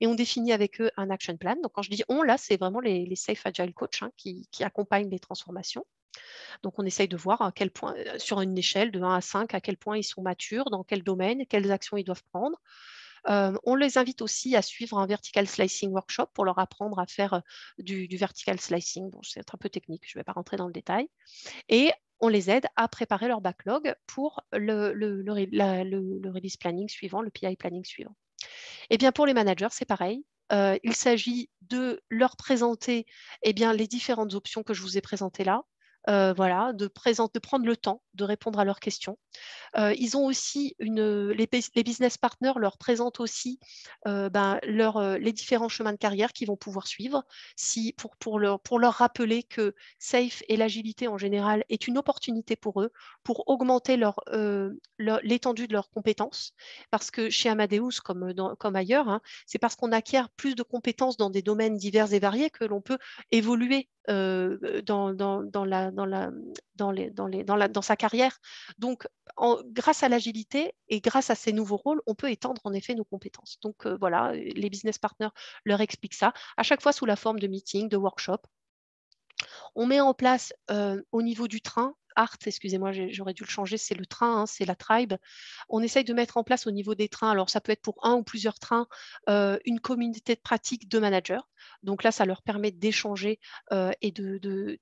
et on définit avec eux un action plan. Donc quand je dis on, là, c'est vraiment les, safe agile coach hein, qui, accompagnent les transformations. Donc, on essaye de voir à quel point, sur une échelle de 1 à 5, à quel point ils sont matures, dans quel domaine, quelles actions ils doivent prendre. on les invite aussi à suivre un vertical slicing workshop pour leur apprendre à faire du, vertical slicing. Bon, c'est un peu technique, je ne vais pas rentrer dans le détail. Et on les aide à préparer leur backlog pour le, release planning suivant, le PI planning suivant. Et eh bien pour les managers, c'est pareil. Euh, il s'agit de leur présenter eh bien, les différentes options que je vous ai présentées là, euh, voilà, de, de prendre le temps de répondre à leurs questions. Euh, ils ont aussi une, les, business partners leur présentent aussi euh, ben, les différents chemins de carrière qu'ils vont pouvoir suivre, si, pour, pour, leur, pour leur rappeler que Safe et l'agilité en général est une opportunité pour eux pour augmenter leur, l'étendue de leurs compétences, parce que chez Amadeus comme, comme ailleurs, hein, c'est parce qu'on acquiert plus de compétences dans des domaines divers et variés que l'on peut évoluer dans, dans, dans, la, dans, la, dans, sa carrière. Donc, en, grâce à l'agilité et grâce à ces nouveaux rôles, on peut étendre en effet nos compétences. Donc, euh, voilà, les business partners leur expliquent ça, à chaque fois sous la forme de meetings, de workshops. On met en place euh, au niveau du train Art, excusez-moi, j'aurais dû le changer, c'est le train, hein, c'est la tribe. On essaye de mettre en place au niveau des trains, alors ça peut être pour un ou plusieurs trains, euh, une communauté de pratique de managers. Donc là, ça leur permet d'échanger euh, et de,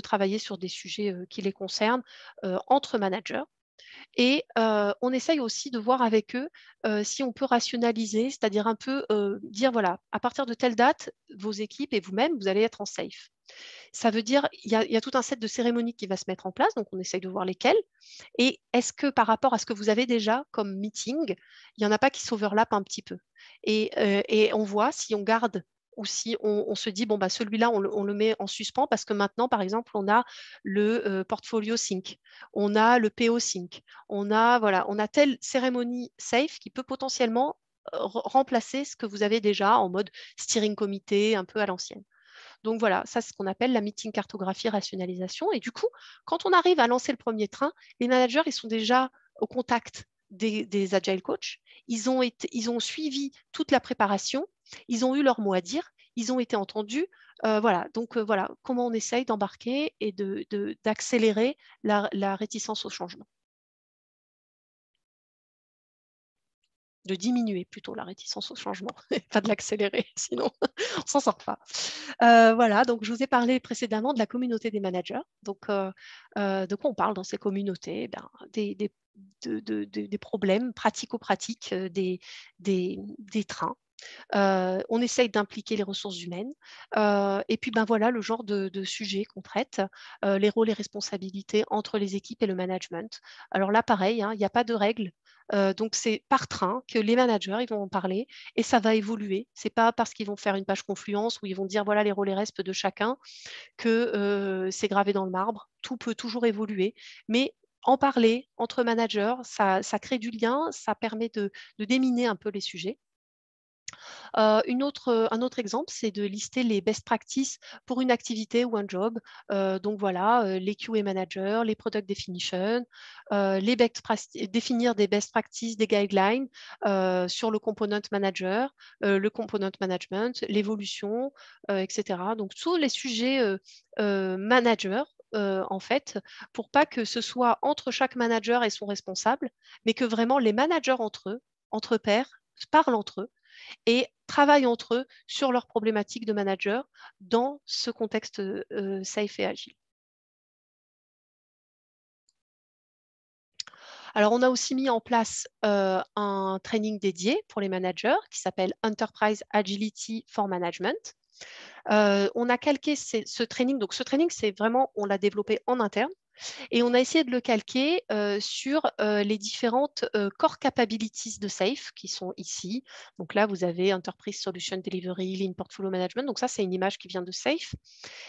travailler sur des sujets euh, qui les concernent entre managers. Et on essaye aussi de voir avec eux si on peut rationaliser, c'est-à-dire un peu dire voilà, à partir de telle date, vos équipes et vous-même, vous allez être en safe. Ça veut dire qu'il y, a, tout un set de cérémonies qui va se mettre en place, donc on essaye de voir lesquelles. Et est-ce que par rapport à ce que vous avez déjà comme meeting, il n'y en a pas qui s'overlappent un petit peu euh, et, on voit si on garde ou si on, se dit, bon, bah, celui-là, on, le met en suspens parce que maintenant, par exemple, on a le euh, portfolio sync, on a le PO sync, on a, voilà, on a telle cérémonie safe qui peut potentiellement euh, remplacer ce que vous avez déjà en mode steering comité, un peu à l'ancienne. Donc voilà, ça c'est ce qu'on appelle la meeting cartographie rationalisation. Et du coup, quand on arrive à lancer le premier train, les managers, ils sont déjà au contact des, agile coachs. Ils ont, ils ont suivi toute la préparation, ils ont eu leur mot à dire, ils ont été entendus. Euh, voilà, donc euh, voilà comment on essaye d'embarquer et d'accélérer la réticence au changement. de diminuer plutôt la réticence au changement, et pas de l'accélérer, sinon on s'en sort pas. Euh, voilà, donc je vous ai parlé précédemment de la communauté des managers. Donc, euh, euh, de quoi on parle dans ces communautés eh des, des, de, de, des, problèmes pratico-pratiques des, des, trains, on essaye d'impliquer les ressources humaines. et puis, ben voilà le genre de, sujet qu'on traite, les rôles et responsabilités entre les équipes et le management. Alors là, pareil, hein, il n'y a pas de règles. donc, c'est par train que les managers ils vont en parler et ça va évoluer. C'est pas parce qu'ils vont faire une page confluence où ils vont dire voilà les rôles et restes de chacun que c'est gravé dans le marbre. Tout peut toujours évoluer, mais en parler entre managers, ça, crée du lien, ça permet de déminer un peu les sujets. Euh, euh, un autre exemple, c'est de lister les best practices pour une activité ou un job. Euh, donc voilà, les QA managers, les product definition, les best définir des best practices, des guidelines sur le component manager, le component management, l'évolution, etc. Donc tous les sujets managers, en fait, pour pas que ce soit entre chaque manager et son responsable, mais que vraiment les managers entre eux, entre pairs, parlent entre eux et travaillent entre eux sur leurs problématiques de manager dans ce contexte euh, safe et agile. Alors, on a aussi mis en place euh, un training dédié pour les managers qui s'appelle Enterprise Agility for Management. Euh, on a calqué ce training. Donc, ce training, c'est vraiment, on l'a développé en interne. Et on a essayé de le calquer sur les différentes core capabilities de SAFE qui sont ici. Donc là, vous avez Enterprise Solution Delivery, Lean Portfolio Management. Donc ça, c'est une image qui vient de SAFE.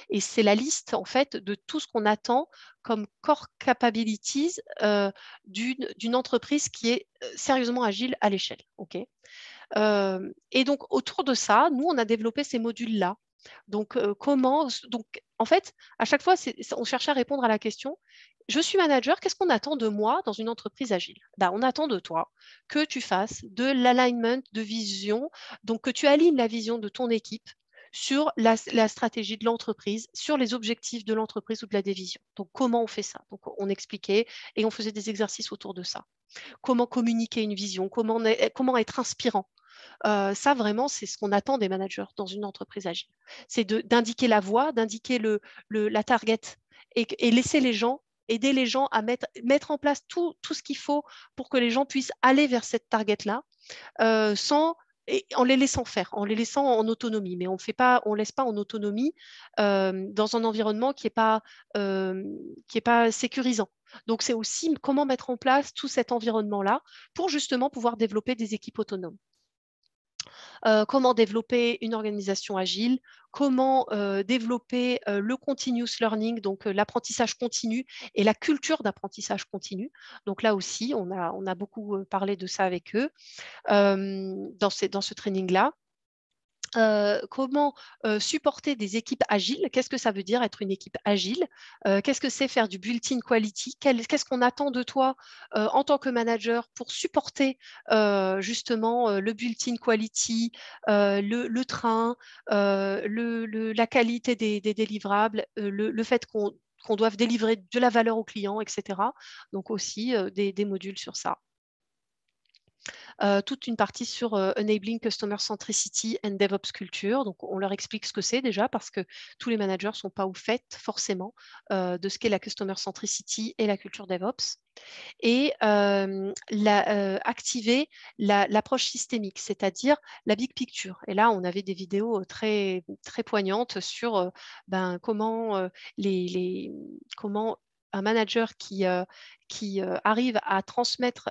Et c'est la liste, en fait, de tout ce qu'on attend comme core capabilities d'une entreprise qui est sérieusement agile à l'échelle. OK et donc, autour de ça, nous, on a développé ces modules-là. Donc, comment, donc, en fait, à chaque fois, on cherchait à répondre à la question je suis manager, qu'est-ce qu'on attend de moi dans une entreprise agile bah, On attend de toi que tu fasses de l'alignment de vision, donc que tu alignes la vision de ton équipe sur la, stratégie de l'entreprise, sur les objectifs de l'entreprise ou de la division. Donc, comment on fait ça Donc, on expliquait et on faisait des exercices autour de ça. Comment communiquer une vision comment être inspirant ça, vraiment, c'est ce qu'on attend des managers dans une entreprise agile. C'est d'indiquer la voie, d'indiquer la target et, laisser les gens, aider les gens à mettre, en place tout, ce qu'il faut pour que les gens puissent aller vers cette target-là sans en les laissant faire, en les laissant en autonomie. Mais on ne laisse pas en autonomie dans un environnement qui n'est pas sécurisant. Donc c'est aussi comment mettre en place tout cet environnement-là pour justement pouvoir développer des équipes autonomes. Euh, comment développer une organisation agile, comment euh, développer euh, le continuous learning, donc l'apprentissage continu et la culture d'apprentissage continu. Donc là aussi, on a, beaucoup parlé de ça avec eux dans ce training-là comment supporter des équipes agiles Qu'est-ce que ça veut dire être une équipe agile Qu'est-ce que c'est faire du built-in quality Qu'est-ce qu'on attend de toi en tant que manager pour supporter justement le built-in quality, le, train, la qualité des, délivrables, le fait qu'on doive délivrer de la valeur au client, etc. Donc aussi des, modules sur ça toute une partie sur Enabling Customer Centricity and DevOps Culture. Donc, on leur explique ce que c'est déjà parce que tous les managers ne sont pas au fait forcément de ce qu'est la Customer Centricity et la culture DevOps. Et la, activer l'approche systémique, c'est-à-dire la big picture. Et là, on avait des vidéos très, très poignantes sur ben, comment, un manager qui, arrive à transmettre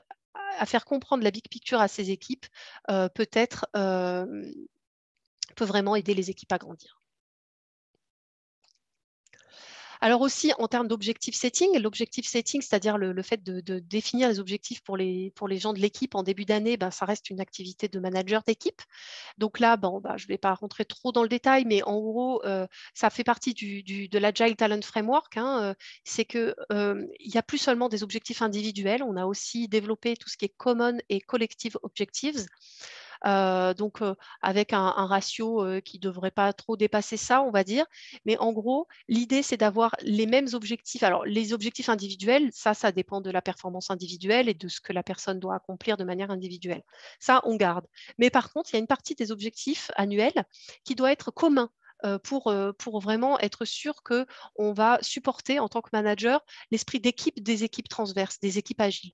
à faire comprendre la big picture à ces équipes euh, peut être euh, peut vraiment aider les équipes à grandir. Alors aussi, en termes d'objectif setting, l'objectif setting, c'est-à-dire le, fait de, définir les objectifs pour les, pour les gens de l'équipe en début d'année, ben, ça reste une activité de manager d'équipe. Donc là, ben, je ne vais pas rentrer trop dans le détail, mais en gros, euh, ça fait partie du, de l'Agile Talent Framework. Hein, euh, c'est qu'il euh, n'y a plus seulement des objectifs individuels, on a aussi développé tout ce qui est common et collective objectives donc avec un, ratio qui ne devrait pas trop dépasser ça, on va dire. Mais en gros, l'idée, c'est d'avoir les mêmes objectifs. Alors, les objectifs individuels, ça, ça dépend de la performance individuelle et de ce que la personne doit accomplir de manière individuelle. Ça, on garde. Mais par contre, il y a une partie des objectifs annuels qui doit être commun euh, pour, euh, pour vraiment être sûr qu'on va supporter en tant que manager l'esprit d'équipe des équipes transverses, des équipes agiles.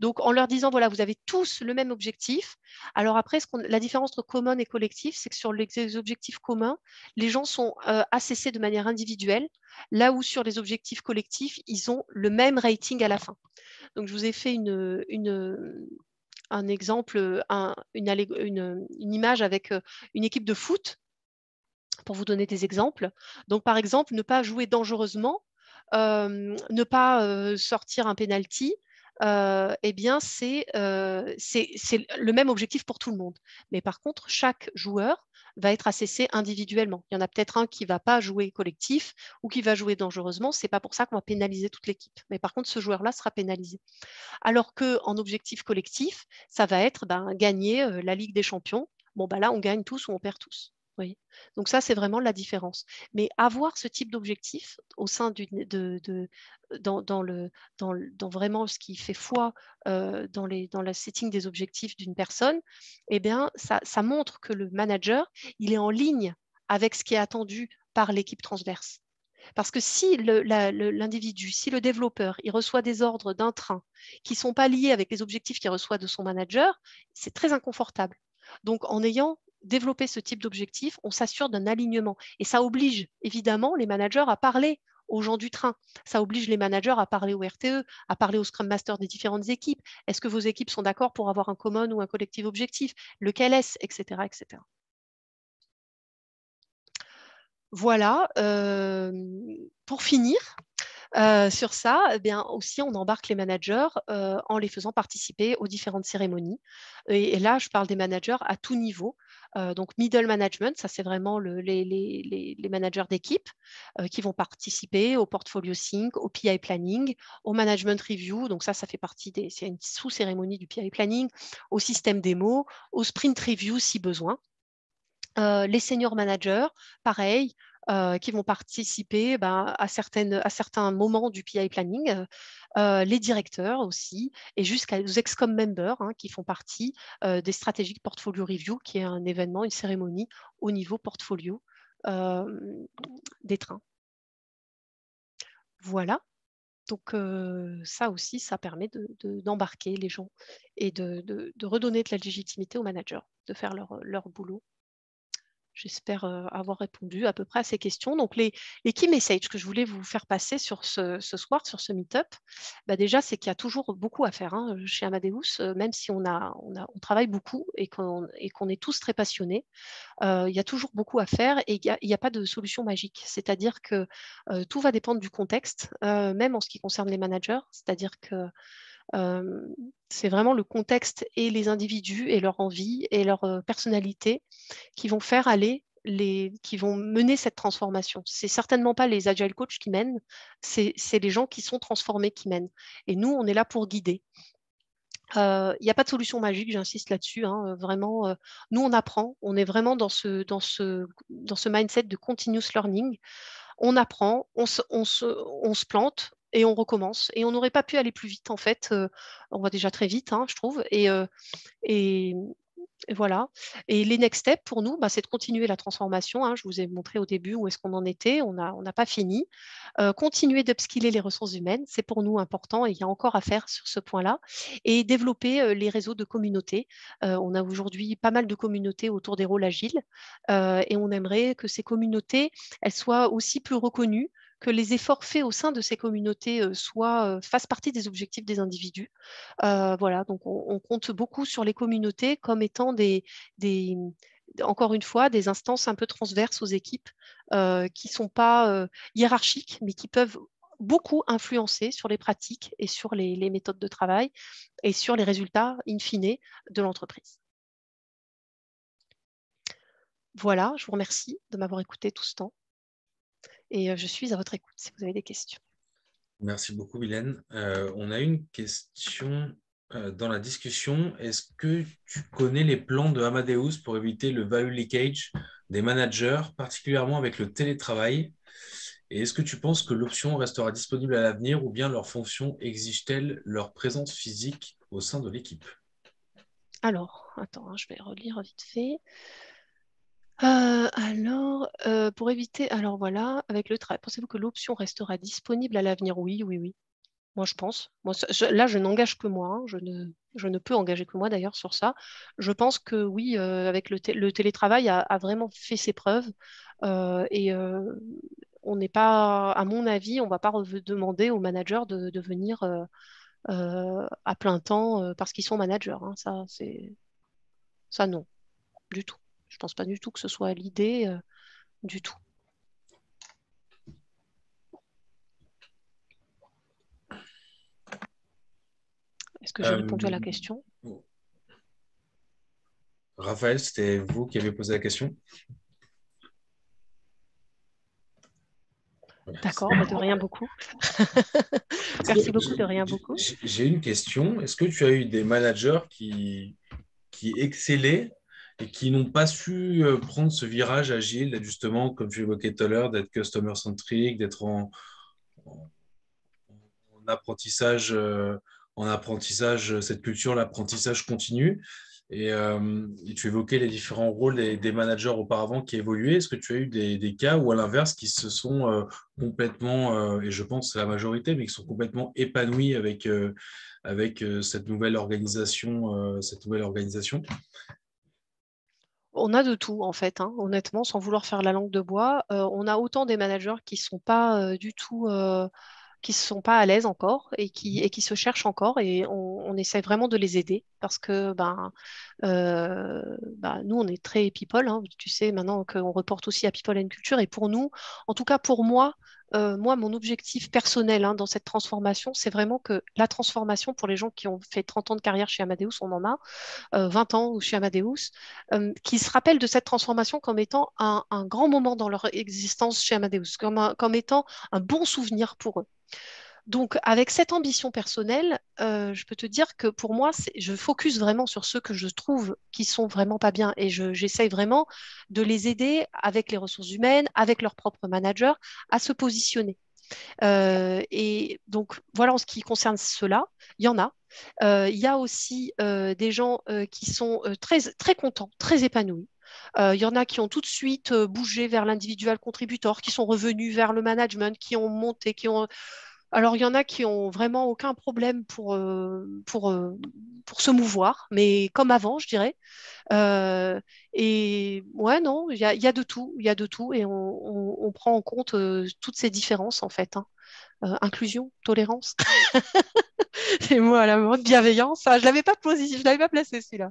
Donc en leur disant, voilà, vous avez tous le même objectif. Alors après, ce la différence entre commun et collectif, c'est que sur les objectifs communs, les gens sont euh, assessés de manière individuelle, là où sur les objectifs collectifs, ils ont le même rating à la fin. Donc je vous ai fait une, une un exemple, une, une, image avec une équipe de foot pour vous donner des exemples. Donc, par exemple, ne pas jouer dangereusement, euh, ne pas euh, sortir un penalty, euh, eh bien, c'est le même objectif pour tout le monde. Mais par contre, chaque joueur va être assessé individuellement. Il y en a peut-être un qui ne va pas jouer collectif ou qui va jouer dangereusement. Ce n'est pas pour ça qu'on va pénaliser toute l'équipe. Mais par contre, ce joueur-là sera pénalisé. Alors qu'en objectif collectif, ça va être ben, gagner la Ligue des champions. Bon, ben là, on gagne tous ou on perd tous. Donc ça, c'est vraiment la différence. Mais avoir ce type d'objectif au sein du, de, euh, dans, le, dans, vraiment ce qui fait foi euh, dans, les, dans le setting des objectifs d'une personne, eh bien, ça, ça montre que le manager, il est en ligne avec ce qui est attendu par l'équipe transverse. Parce que si l'individu, si le développeur, il reçoit des ordres d'un train qui ne sont pas liés avec les objectifs qu'il reçoit de son manager, c'est très inconfortable. Donc, en ayant développer ce type d'objectif, on s'assure d'un alignement. Et ça oblige évidemment les managers à parler aux gens du train. Ça oblige les managers à parler au RTE, à parler au Scrum Master des différentes équipes. Est-ce que vos équipes sont d'accord pour avoir un common ou un collectif objectif Lequel est-ce etc., etc. Voilà. Euh, pour finir, euh, sur ça, eh bien, aussi, on embarque les managers euh, en les faisant participer aux différentes cérémonies. Et, et, là, je parle des managers à tout niveau, euh, donc middle management, ça c'est vraiment les, managers d'équipe euh, qui vont participer au portfolio sync, au PI planning, au management review. Donc ça, ça fait partie des, c'est une sous-cérémonie du PI planning, au système démo, au sprint review si besoin. Euh, les senior managers, pareil, qui vont participer ben, à, certaines, à certains moments du PI planning. Euh, les directeurs aussi, et jusqu'à jusqu'aux excom members hein, qui font partie euh, des stratégiques portfolio review, qui est un événement, une cérémonie au niveau portfolio euh, des trains. Voilà. Donc ça aussi, ça permet d'embarquer les gens et de, redonner de la légitimité aux managers, de faire leur boulot. J'espère avoir répondu à peu près à ces questions. Donc, les, key messages que je voulais vous faire passer sur ce, soir, sur ce meet-up, bah, déjà, c'est qu'il y a toujours beaucoup à faire hein, chez Amadeus, même si on, a, on, travaille beaucoup et qu'on est tous très passionnés. il y a toujours beaucoup à faire et il n'y a, pas de solution magique. C'est-à-dire que tout va dépendre du contexte, même en ce qui concerne les managers. C'est-à-dire que euh, c'est vraiment le contexte et les individus et leur envie et leur euh, personnalité qui vont faire aller les, qui vont mener cette transformation. C'est certainement pas les agile coachs qui mènent, c'est les gens qui sont transformés qui mènent. Et nous, on est là pour guider. Il euh, n'y a pas de solution magique, j'insiste là-dessus. Hein, vraiment, nous, on apprend. On est vraiment dans ce, dans ce, dans ce mindset de continuous learning. On apprend, on se, on se, on se plante, et on recommence. Et on n'aurait pas pu aller plus vite, en fait. Euh, on va déjà très vite, hein, je trouve. Euh, et, et, voilà. Et les next steps pour nous, bah, c'est de continuer la transformation. Hein. Je vous ai montré au début où est-ce qu'on en était. On n'a on pas fini. Euh, continuer d'upskiller les ressources humaines, c'est pour nous important et il y a encore à faire sur ce point-là. Et développer les réseaux de communautés. on a aujourd'hui pas mal de communautés autour des rôles agiles et on aimerait que ces communautés, elles soient aussi plus reconnues que les efforts faits au sein de ces communautés euh, soient, euh, fassent partie des objectifs des individus. Euh, voilà, donc on, compte beaucoup sur les communautés comme étant des, encore une fois, des instances un peu transverses aux équipes qui ne sont pas hiérarchiques, mais qui peuvent beaucoup influencer sur les pratiques et sur les, les méthodes de travail et sur les résultats in fine de l'entreprise. Voilà, je vous remercie de m'avoir écouté tout ce temps et euh, je suis à votre écoute si vous avez des questions. Merci beaucoup, Hélène. Euh, on a une question euh, dans la discussion. Est-ce que tu connais les plans de Amadeus pour éviter le value leakage des managers, particulièrement avec le télétravail Et est-ce que tu penses que l'option restera disponible à l'avenir ou bien leur fonction exige-t-elle leur présence physique au sein de l'équipe Alors, attends, hein, je vais relire vite fait alors, pour éviter, alors voilà, avec le travail, pensez-vous que l'option restera disponible à l'avenir Oui, oui, oui. Moi, je pense. là, je n'engage que moi. Hein, je, ne, je, ne, peux engager que moi, d'ailleurs, sur ça. Je pense que oui, avec le, le télétravail a, vraiment fait ses preuves. et on n'est pas, à mon avis, on ne va pas demander aux managers de, venir à plein temps parce qu'ils sont managers. Hein. Ça, c'est ça, non, du tout. Je ne pense pas du tout que ce soit l'idée euh, du tout. Est-ce que j'ai répondu à la euh, question Raphaël, c'était vous qui avez posé la question D'accord, bah, de rien beaucoup. Merci beaucoup, de rien beaucoup. J'ai une question. Est-ce que tu as eu des managers qui, qui excellaient et qui n'ont pas su euh, prendre ce virage agile, justement, comme tu évoquais tout à l'heure, d'être customer-centric, d'être en, apprentissage, en apprentissage, euh, euh, cette culture, l'apprentissage continu. Et, tu évoquais les différents rôles des, managers auparavant qui évoluaient. Est-ce que tu as eu des, cas où, à l'inverse qui se sont complètement, et je pense c'est la majorité, mais qui sont complètement épanouis avec, avec cette nouvelle organisation, cette nouvelle organisation on a de tout en fait, hein, honnêtement, sans vouloir faire la langue de bois. Euh, on a autant des managers qui ne sont pas euh, du tout, euh, qui ne sont pas à l'aise encore et qui, et qui se cherchent encore et on, essaie vraiment de les aider parce que ben, ben nous on est très people, hein. tu sais maintenant qu'on reporte aussi à People and Culture et pour nous, en tout cas pour moi, euh, moi, mon objectif personnel hein, dans cette transformation, c'est vraiment que la transformation pour les gens qui ont fait 30 ans de carrière chez Amadeus, on en a, 20 euh, ans chez Amadeus, euh, qui se rappellent de cette transformation comme étant un, grand moment dans leur existence chez Amadeus, comme étant un bon souvenir pour eux. Donc, avec cette ambition personnelle, euh, je peux te dire que pour moi, je focus vraiment sur ceux que je trouve qui sont vraiment pas bien et j'essaye vraiment de les aider avec les ressources humaines, avec leur propre manager, à se positionner. Euh, et donc, voilà en ce qui concerne cela, il y en a. Euh, il y a aussi des gens qui sont très, très contents, très épanouis. Il y en a qui ont tout de suite bougé vers l'individual contributor, qui sont revenus vers le management, qui ont monté, qui ont alors, il y en a qui ont vraiment aucun problème pour, euh, pour, euh, pour se mouvoir, mais comme avant, je dirais. Euh, et ouais, non, il y a, de tout, il y a de tout, et on, prend en compte toutes ces différences, en fait. Hein. Euh, inclusion, tolérance, c'est moi à la mode, bienveillance. je l'avais pas posé, je l'avais pas placé celui-là.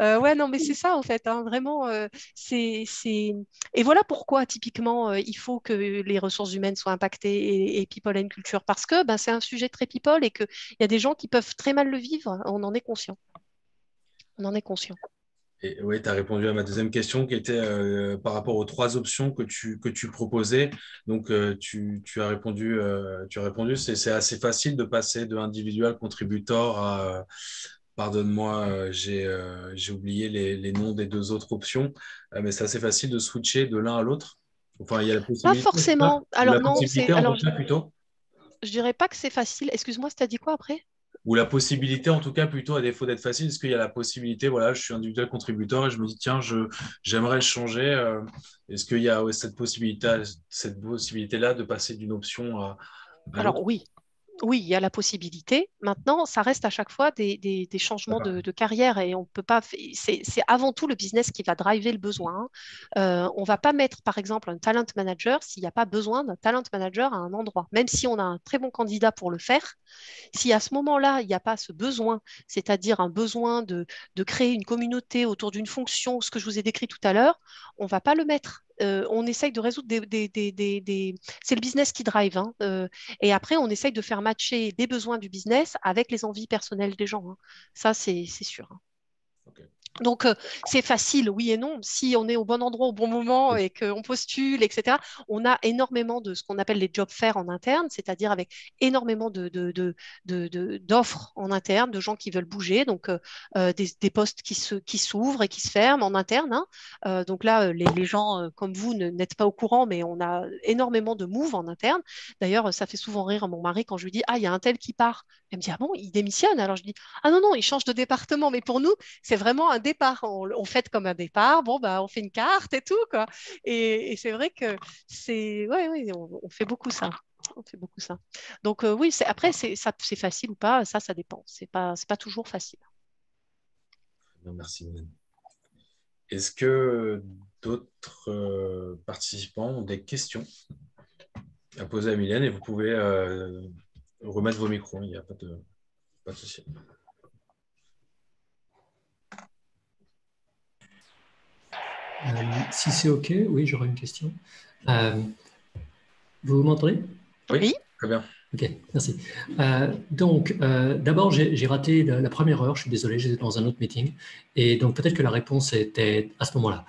Euh, ouais, non, mais c'est ça en fait, hein. vraiment. Euh, c'est, et voilà pourquoi typiquement il faut que les ressources humaines soient impactées et, people and culture parce que ben, c'est un sujet très people et qu'il y a des gens qui peuvent très mal le vivre. On en est conscient. On en est conscient oui, tu as répondu à ma deuxième question qui était euh, par rapport aux trois options que tu, que tu proposais. Donc, euh, tu, as répondu, euh, tu as répondu c'est assez facile de passer de individual contributor à. Pardonne-moi, j'ai oublié les, noms des deux autres options, mais c'est assez facile de switcher de l'un à l'autre. Enfin, il y a la possibilité. Pas forcément. Alors, non, c'est. plutôt je dirais pas que c'est facile. Excuse-moi, tu as dit quoi après ou la possibilité, en tout cas, plutôt à défaut d'être facile, est-ce qu'il y a la possibilité, voilà, je suis individuel contributeur et je me dis, tiens, je, j'aimerais changer. Euh, est-ce qu'il y a cette possibilité, cette possibilité-là de passer d'une option à Alors oui, oui, il y a la possibilité. Maintenant, ça reste à chaque fois des, changements de, carrière et on peut pas. C'est avant tout le business qui va driver le besoin. Euh, on ne va pas mettre, par exemple, un talent manager s'il n'y a pas besoin d'un talent manager à un endroit. Même si on a un très bon candidat pour le faire, si à ce moment-là, il n'y a pas ce besoin, c'est-à-dire un besoin de, de créer une communauté autour d'une fonction, ce que je vous ai décrit tout à l'heure, on ne va pas le mettre. Euh, on essaye de résoudre des... des, des, des, C'est le business qui drive. Hein, euh, et après, on essaye de faire matcher des besoins du business avec les envies personnelles des gens. Hein. Ça, c'est sûr. Hein. Donc, euh, c'est facile, oui et non. Si on est au bon endroit au bon moment et qu'on postule, etc., on a énormément de ce qu'on appelle les jobs fairs en interne, c'est-à-dire avec énormément d'offres de, d'offres en interne, de gens qui veulent bouger, donc euh, euh, des, postes qui, qui s'ouvrent et qui se ferment en interne. Hein. donc là, les, gens comme vous n'êtes pas au courant, mais on a énormément de moves en interne. D'ailleurs, ça fait souvent rire à mon mari quand je lui dis Ah, il y a un tel qui part. Elle me dit Ah bon, il démissionne Alors je dis Ah non, non, il change de département. Mais pour nous, c'est vraiment un départ. On, fait fête comme un départ. Bon, bah, on fait une carte et tout. Quoi. Et, c'est vrai que c'est. Oui, ouais, on, fait beaucoup ça. On fait beaucoup ça. Donc, euh, oui, après, c'est facile ou pas, ça, ça dépend. Ce n'est pas, pas toujours facile. Merci, Est-ce que d'autres euh, participants ont des questions à poser à Mylène et vous pouvez euh, remettre vos micros, hein, il n'y a pas de, pas de souci. Euh, si c'est OK, oui, j'aurais une question. Euh, vous m'entendez Oui. Très bien. OK, merci. Euh, donc, euh, d'abord, j'ai raté la, première heure, je suis désolé, j'étais dans un autre meeting. Et donc, peut-être que la réponse était à ce moment-là.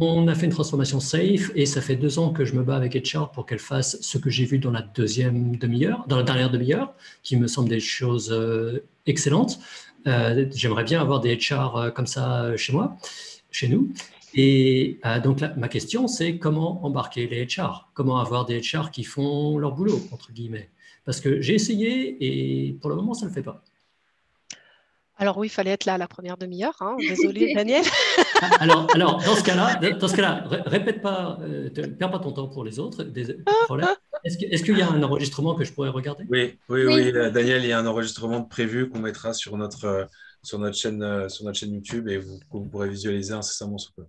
on a fait une transformation safe et ça fait deux ans que je me bats avec HR pour qu'elle fasse ce que j'ai vu dans la deuxième demi-heure, dans la dernière demi-heure, qui me semble des choses excellentes. J'aimerais bien avoir des HR comme ça chez moi chez nous. Et euh, donc, ma question, c'est comment embarquer les HR Comment avoir des HR qui font leur boulot, entre guillemets Parce que j'ai essayé et pour le moment, ça ne le fait pas. Alors oui, il fallait être là la première demi-heure. Hein. Daniel. Ah, alors, alors, dans ce cas-là, dans ce cas-là, répète pas, ne euh, perds pas ton temps pour les autres. Est-ce qu'il y a un enregistrement que je pourrais regarder oui, oui, oui, euh, Daniel, il y a un enregistrement prévu qu'on mettra sur notre sur notre chaîne, euh, sur notre chaîne YouTube et vous, pourrez visualiser incessamment sous peu.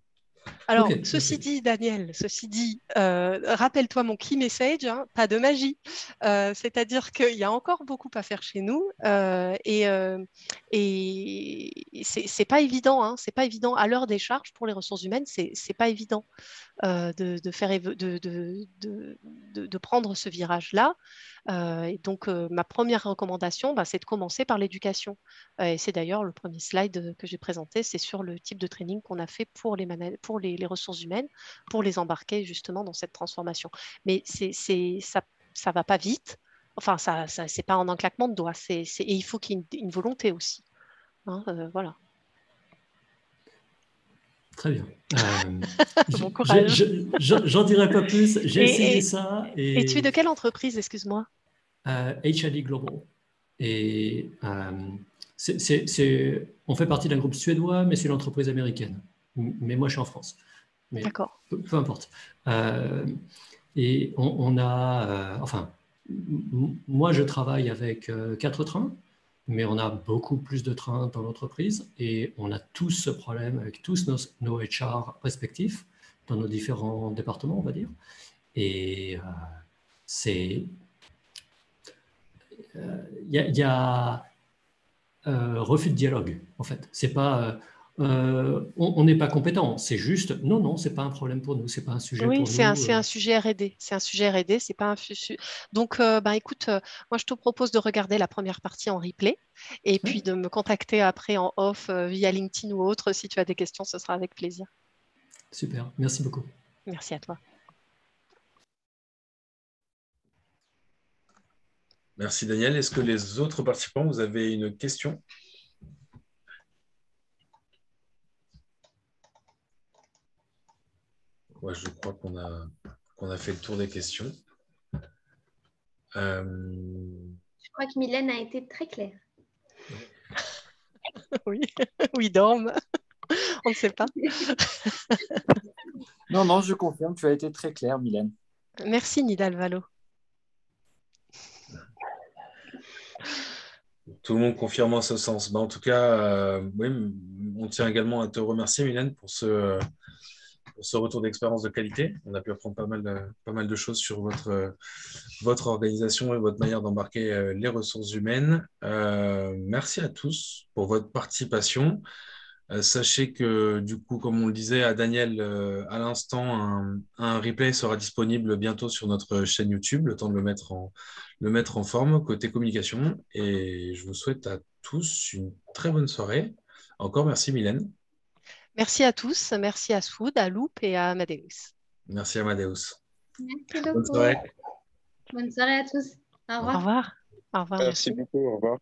Alors, ceci dit, Daniel, ceci dit, euh, rappelle-toi mon key message, hein, pas de magie. Euh, c'est-à-dire qu'il y a encore beaucoup à faire chez nous et, et c'est pas évident, hein, c'est pas évident à l'heure des charges pour les ressources humaines, c'est pas évident. Euh, de, faire de, de, prendre ce virage-là. Euh, et donc, euh, ma première recommandation, bah, c'est de commencer par l'éducation. et c'est d'ailleurs le premier slide que j'ai présenté, c'est sur le type de training qu'on a fait pour, les, pour les, ressources humaines, pour les embarquer justement dans cette transformation. Mais c'est ça ne va pas vite. Enfin, ça, ça, c'est pas en un claquement de doigts. c'est et il faut qu'il y ait une, volonté aussi. Hein, voilà. Très bien. Euh, euh, j'en dirai pas plus. J'ai essayé ça. Et... tu es de quelle entreprise, excuse-moi euh, HID Global. Et euh, on fait partie d'un groupe suédois, mais c'est une entreprise américaine. Mais moi, je suis en France. D'accord. Peu, importe. Euh, et on, on a, enfin, moi, je travaille avec quatre trains mais on a beaucoup plus de trains dans l'entreprise et on a tous ce problème avec tous nos, HR respectifs dans nos différents départements, on va dire. Et euh, c'est. Euh, il y a, euh, refus de dialogue, en fait. C'est pas euh, on n'est pas compétent. C'est juste, non, non, c'est pas un problème pour nous, c'est pas un sujet oui, pour nous. Oui, euh. c'est un sujet R&D, c'est un sujet R&D, c'est pas un Donc, euh, bah, écoute, moi je te propose de regarder la première partie en replay et puis de me contacter après en off via LinkedIn ou autre si tu as des questions, ce sera avec plaisir. Super, merci beaucoup. Merci à toi. Merci Daniel. Est-ce que les autres participants, vous avez une question je crois qu'on a, qu'on a fait le tour des questions. Euh, je crois que Mylène a été très claire. oui, oui, dorme. On ne sait pas. non, non, je confirme, tu as été très claire, Mylène. Merci, Nidal Valo. Tout le monde confirme en ce sens. Ben, en tout cas, euh, on tient également à te remercier, Mylène, pour ce, ce retour d'expérience de qualité. On a pu apprendre pas mal de, pas mal de choses sur votre, euh, votre organisation et votre manière d'embarquer euh, les ressources humaines. Euh, merci à tous pour votre participation. sachez que, du coup, comme on le disait à Daniel à l'instant, un, un, replay sera disponible bientôt sur notre chaîne YouTube, le temps de le mettre en, le mettre en forme côté communication. Et je vous souhaite à tous une très bonne soirée. Encore merci, Mylène. Merci à tous. Merci à Soud, à Loupe et à Amadeus. Merci Amadeus. Merci beaucoup. Bonne soirée. Bonne soirée à tous. Au revoir. Au revoir. merci beaucoup. Au revoir.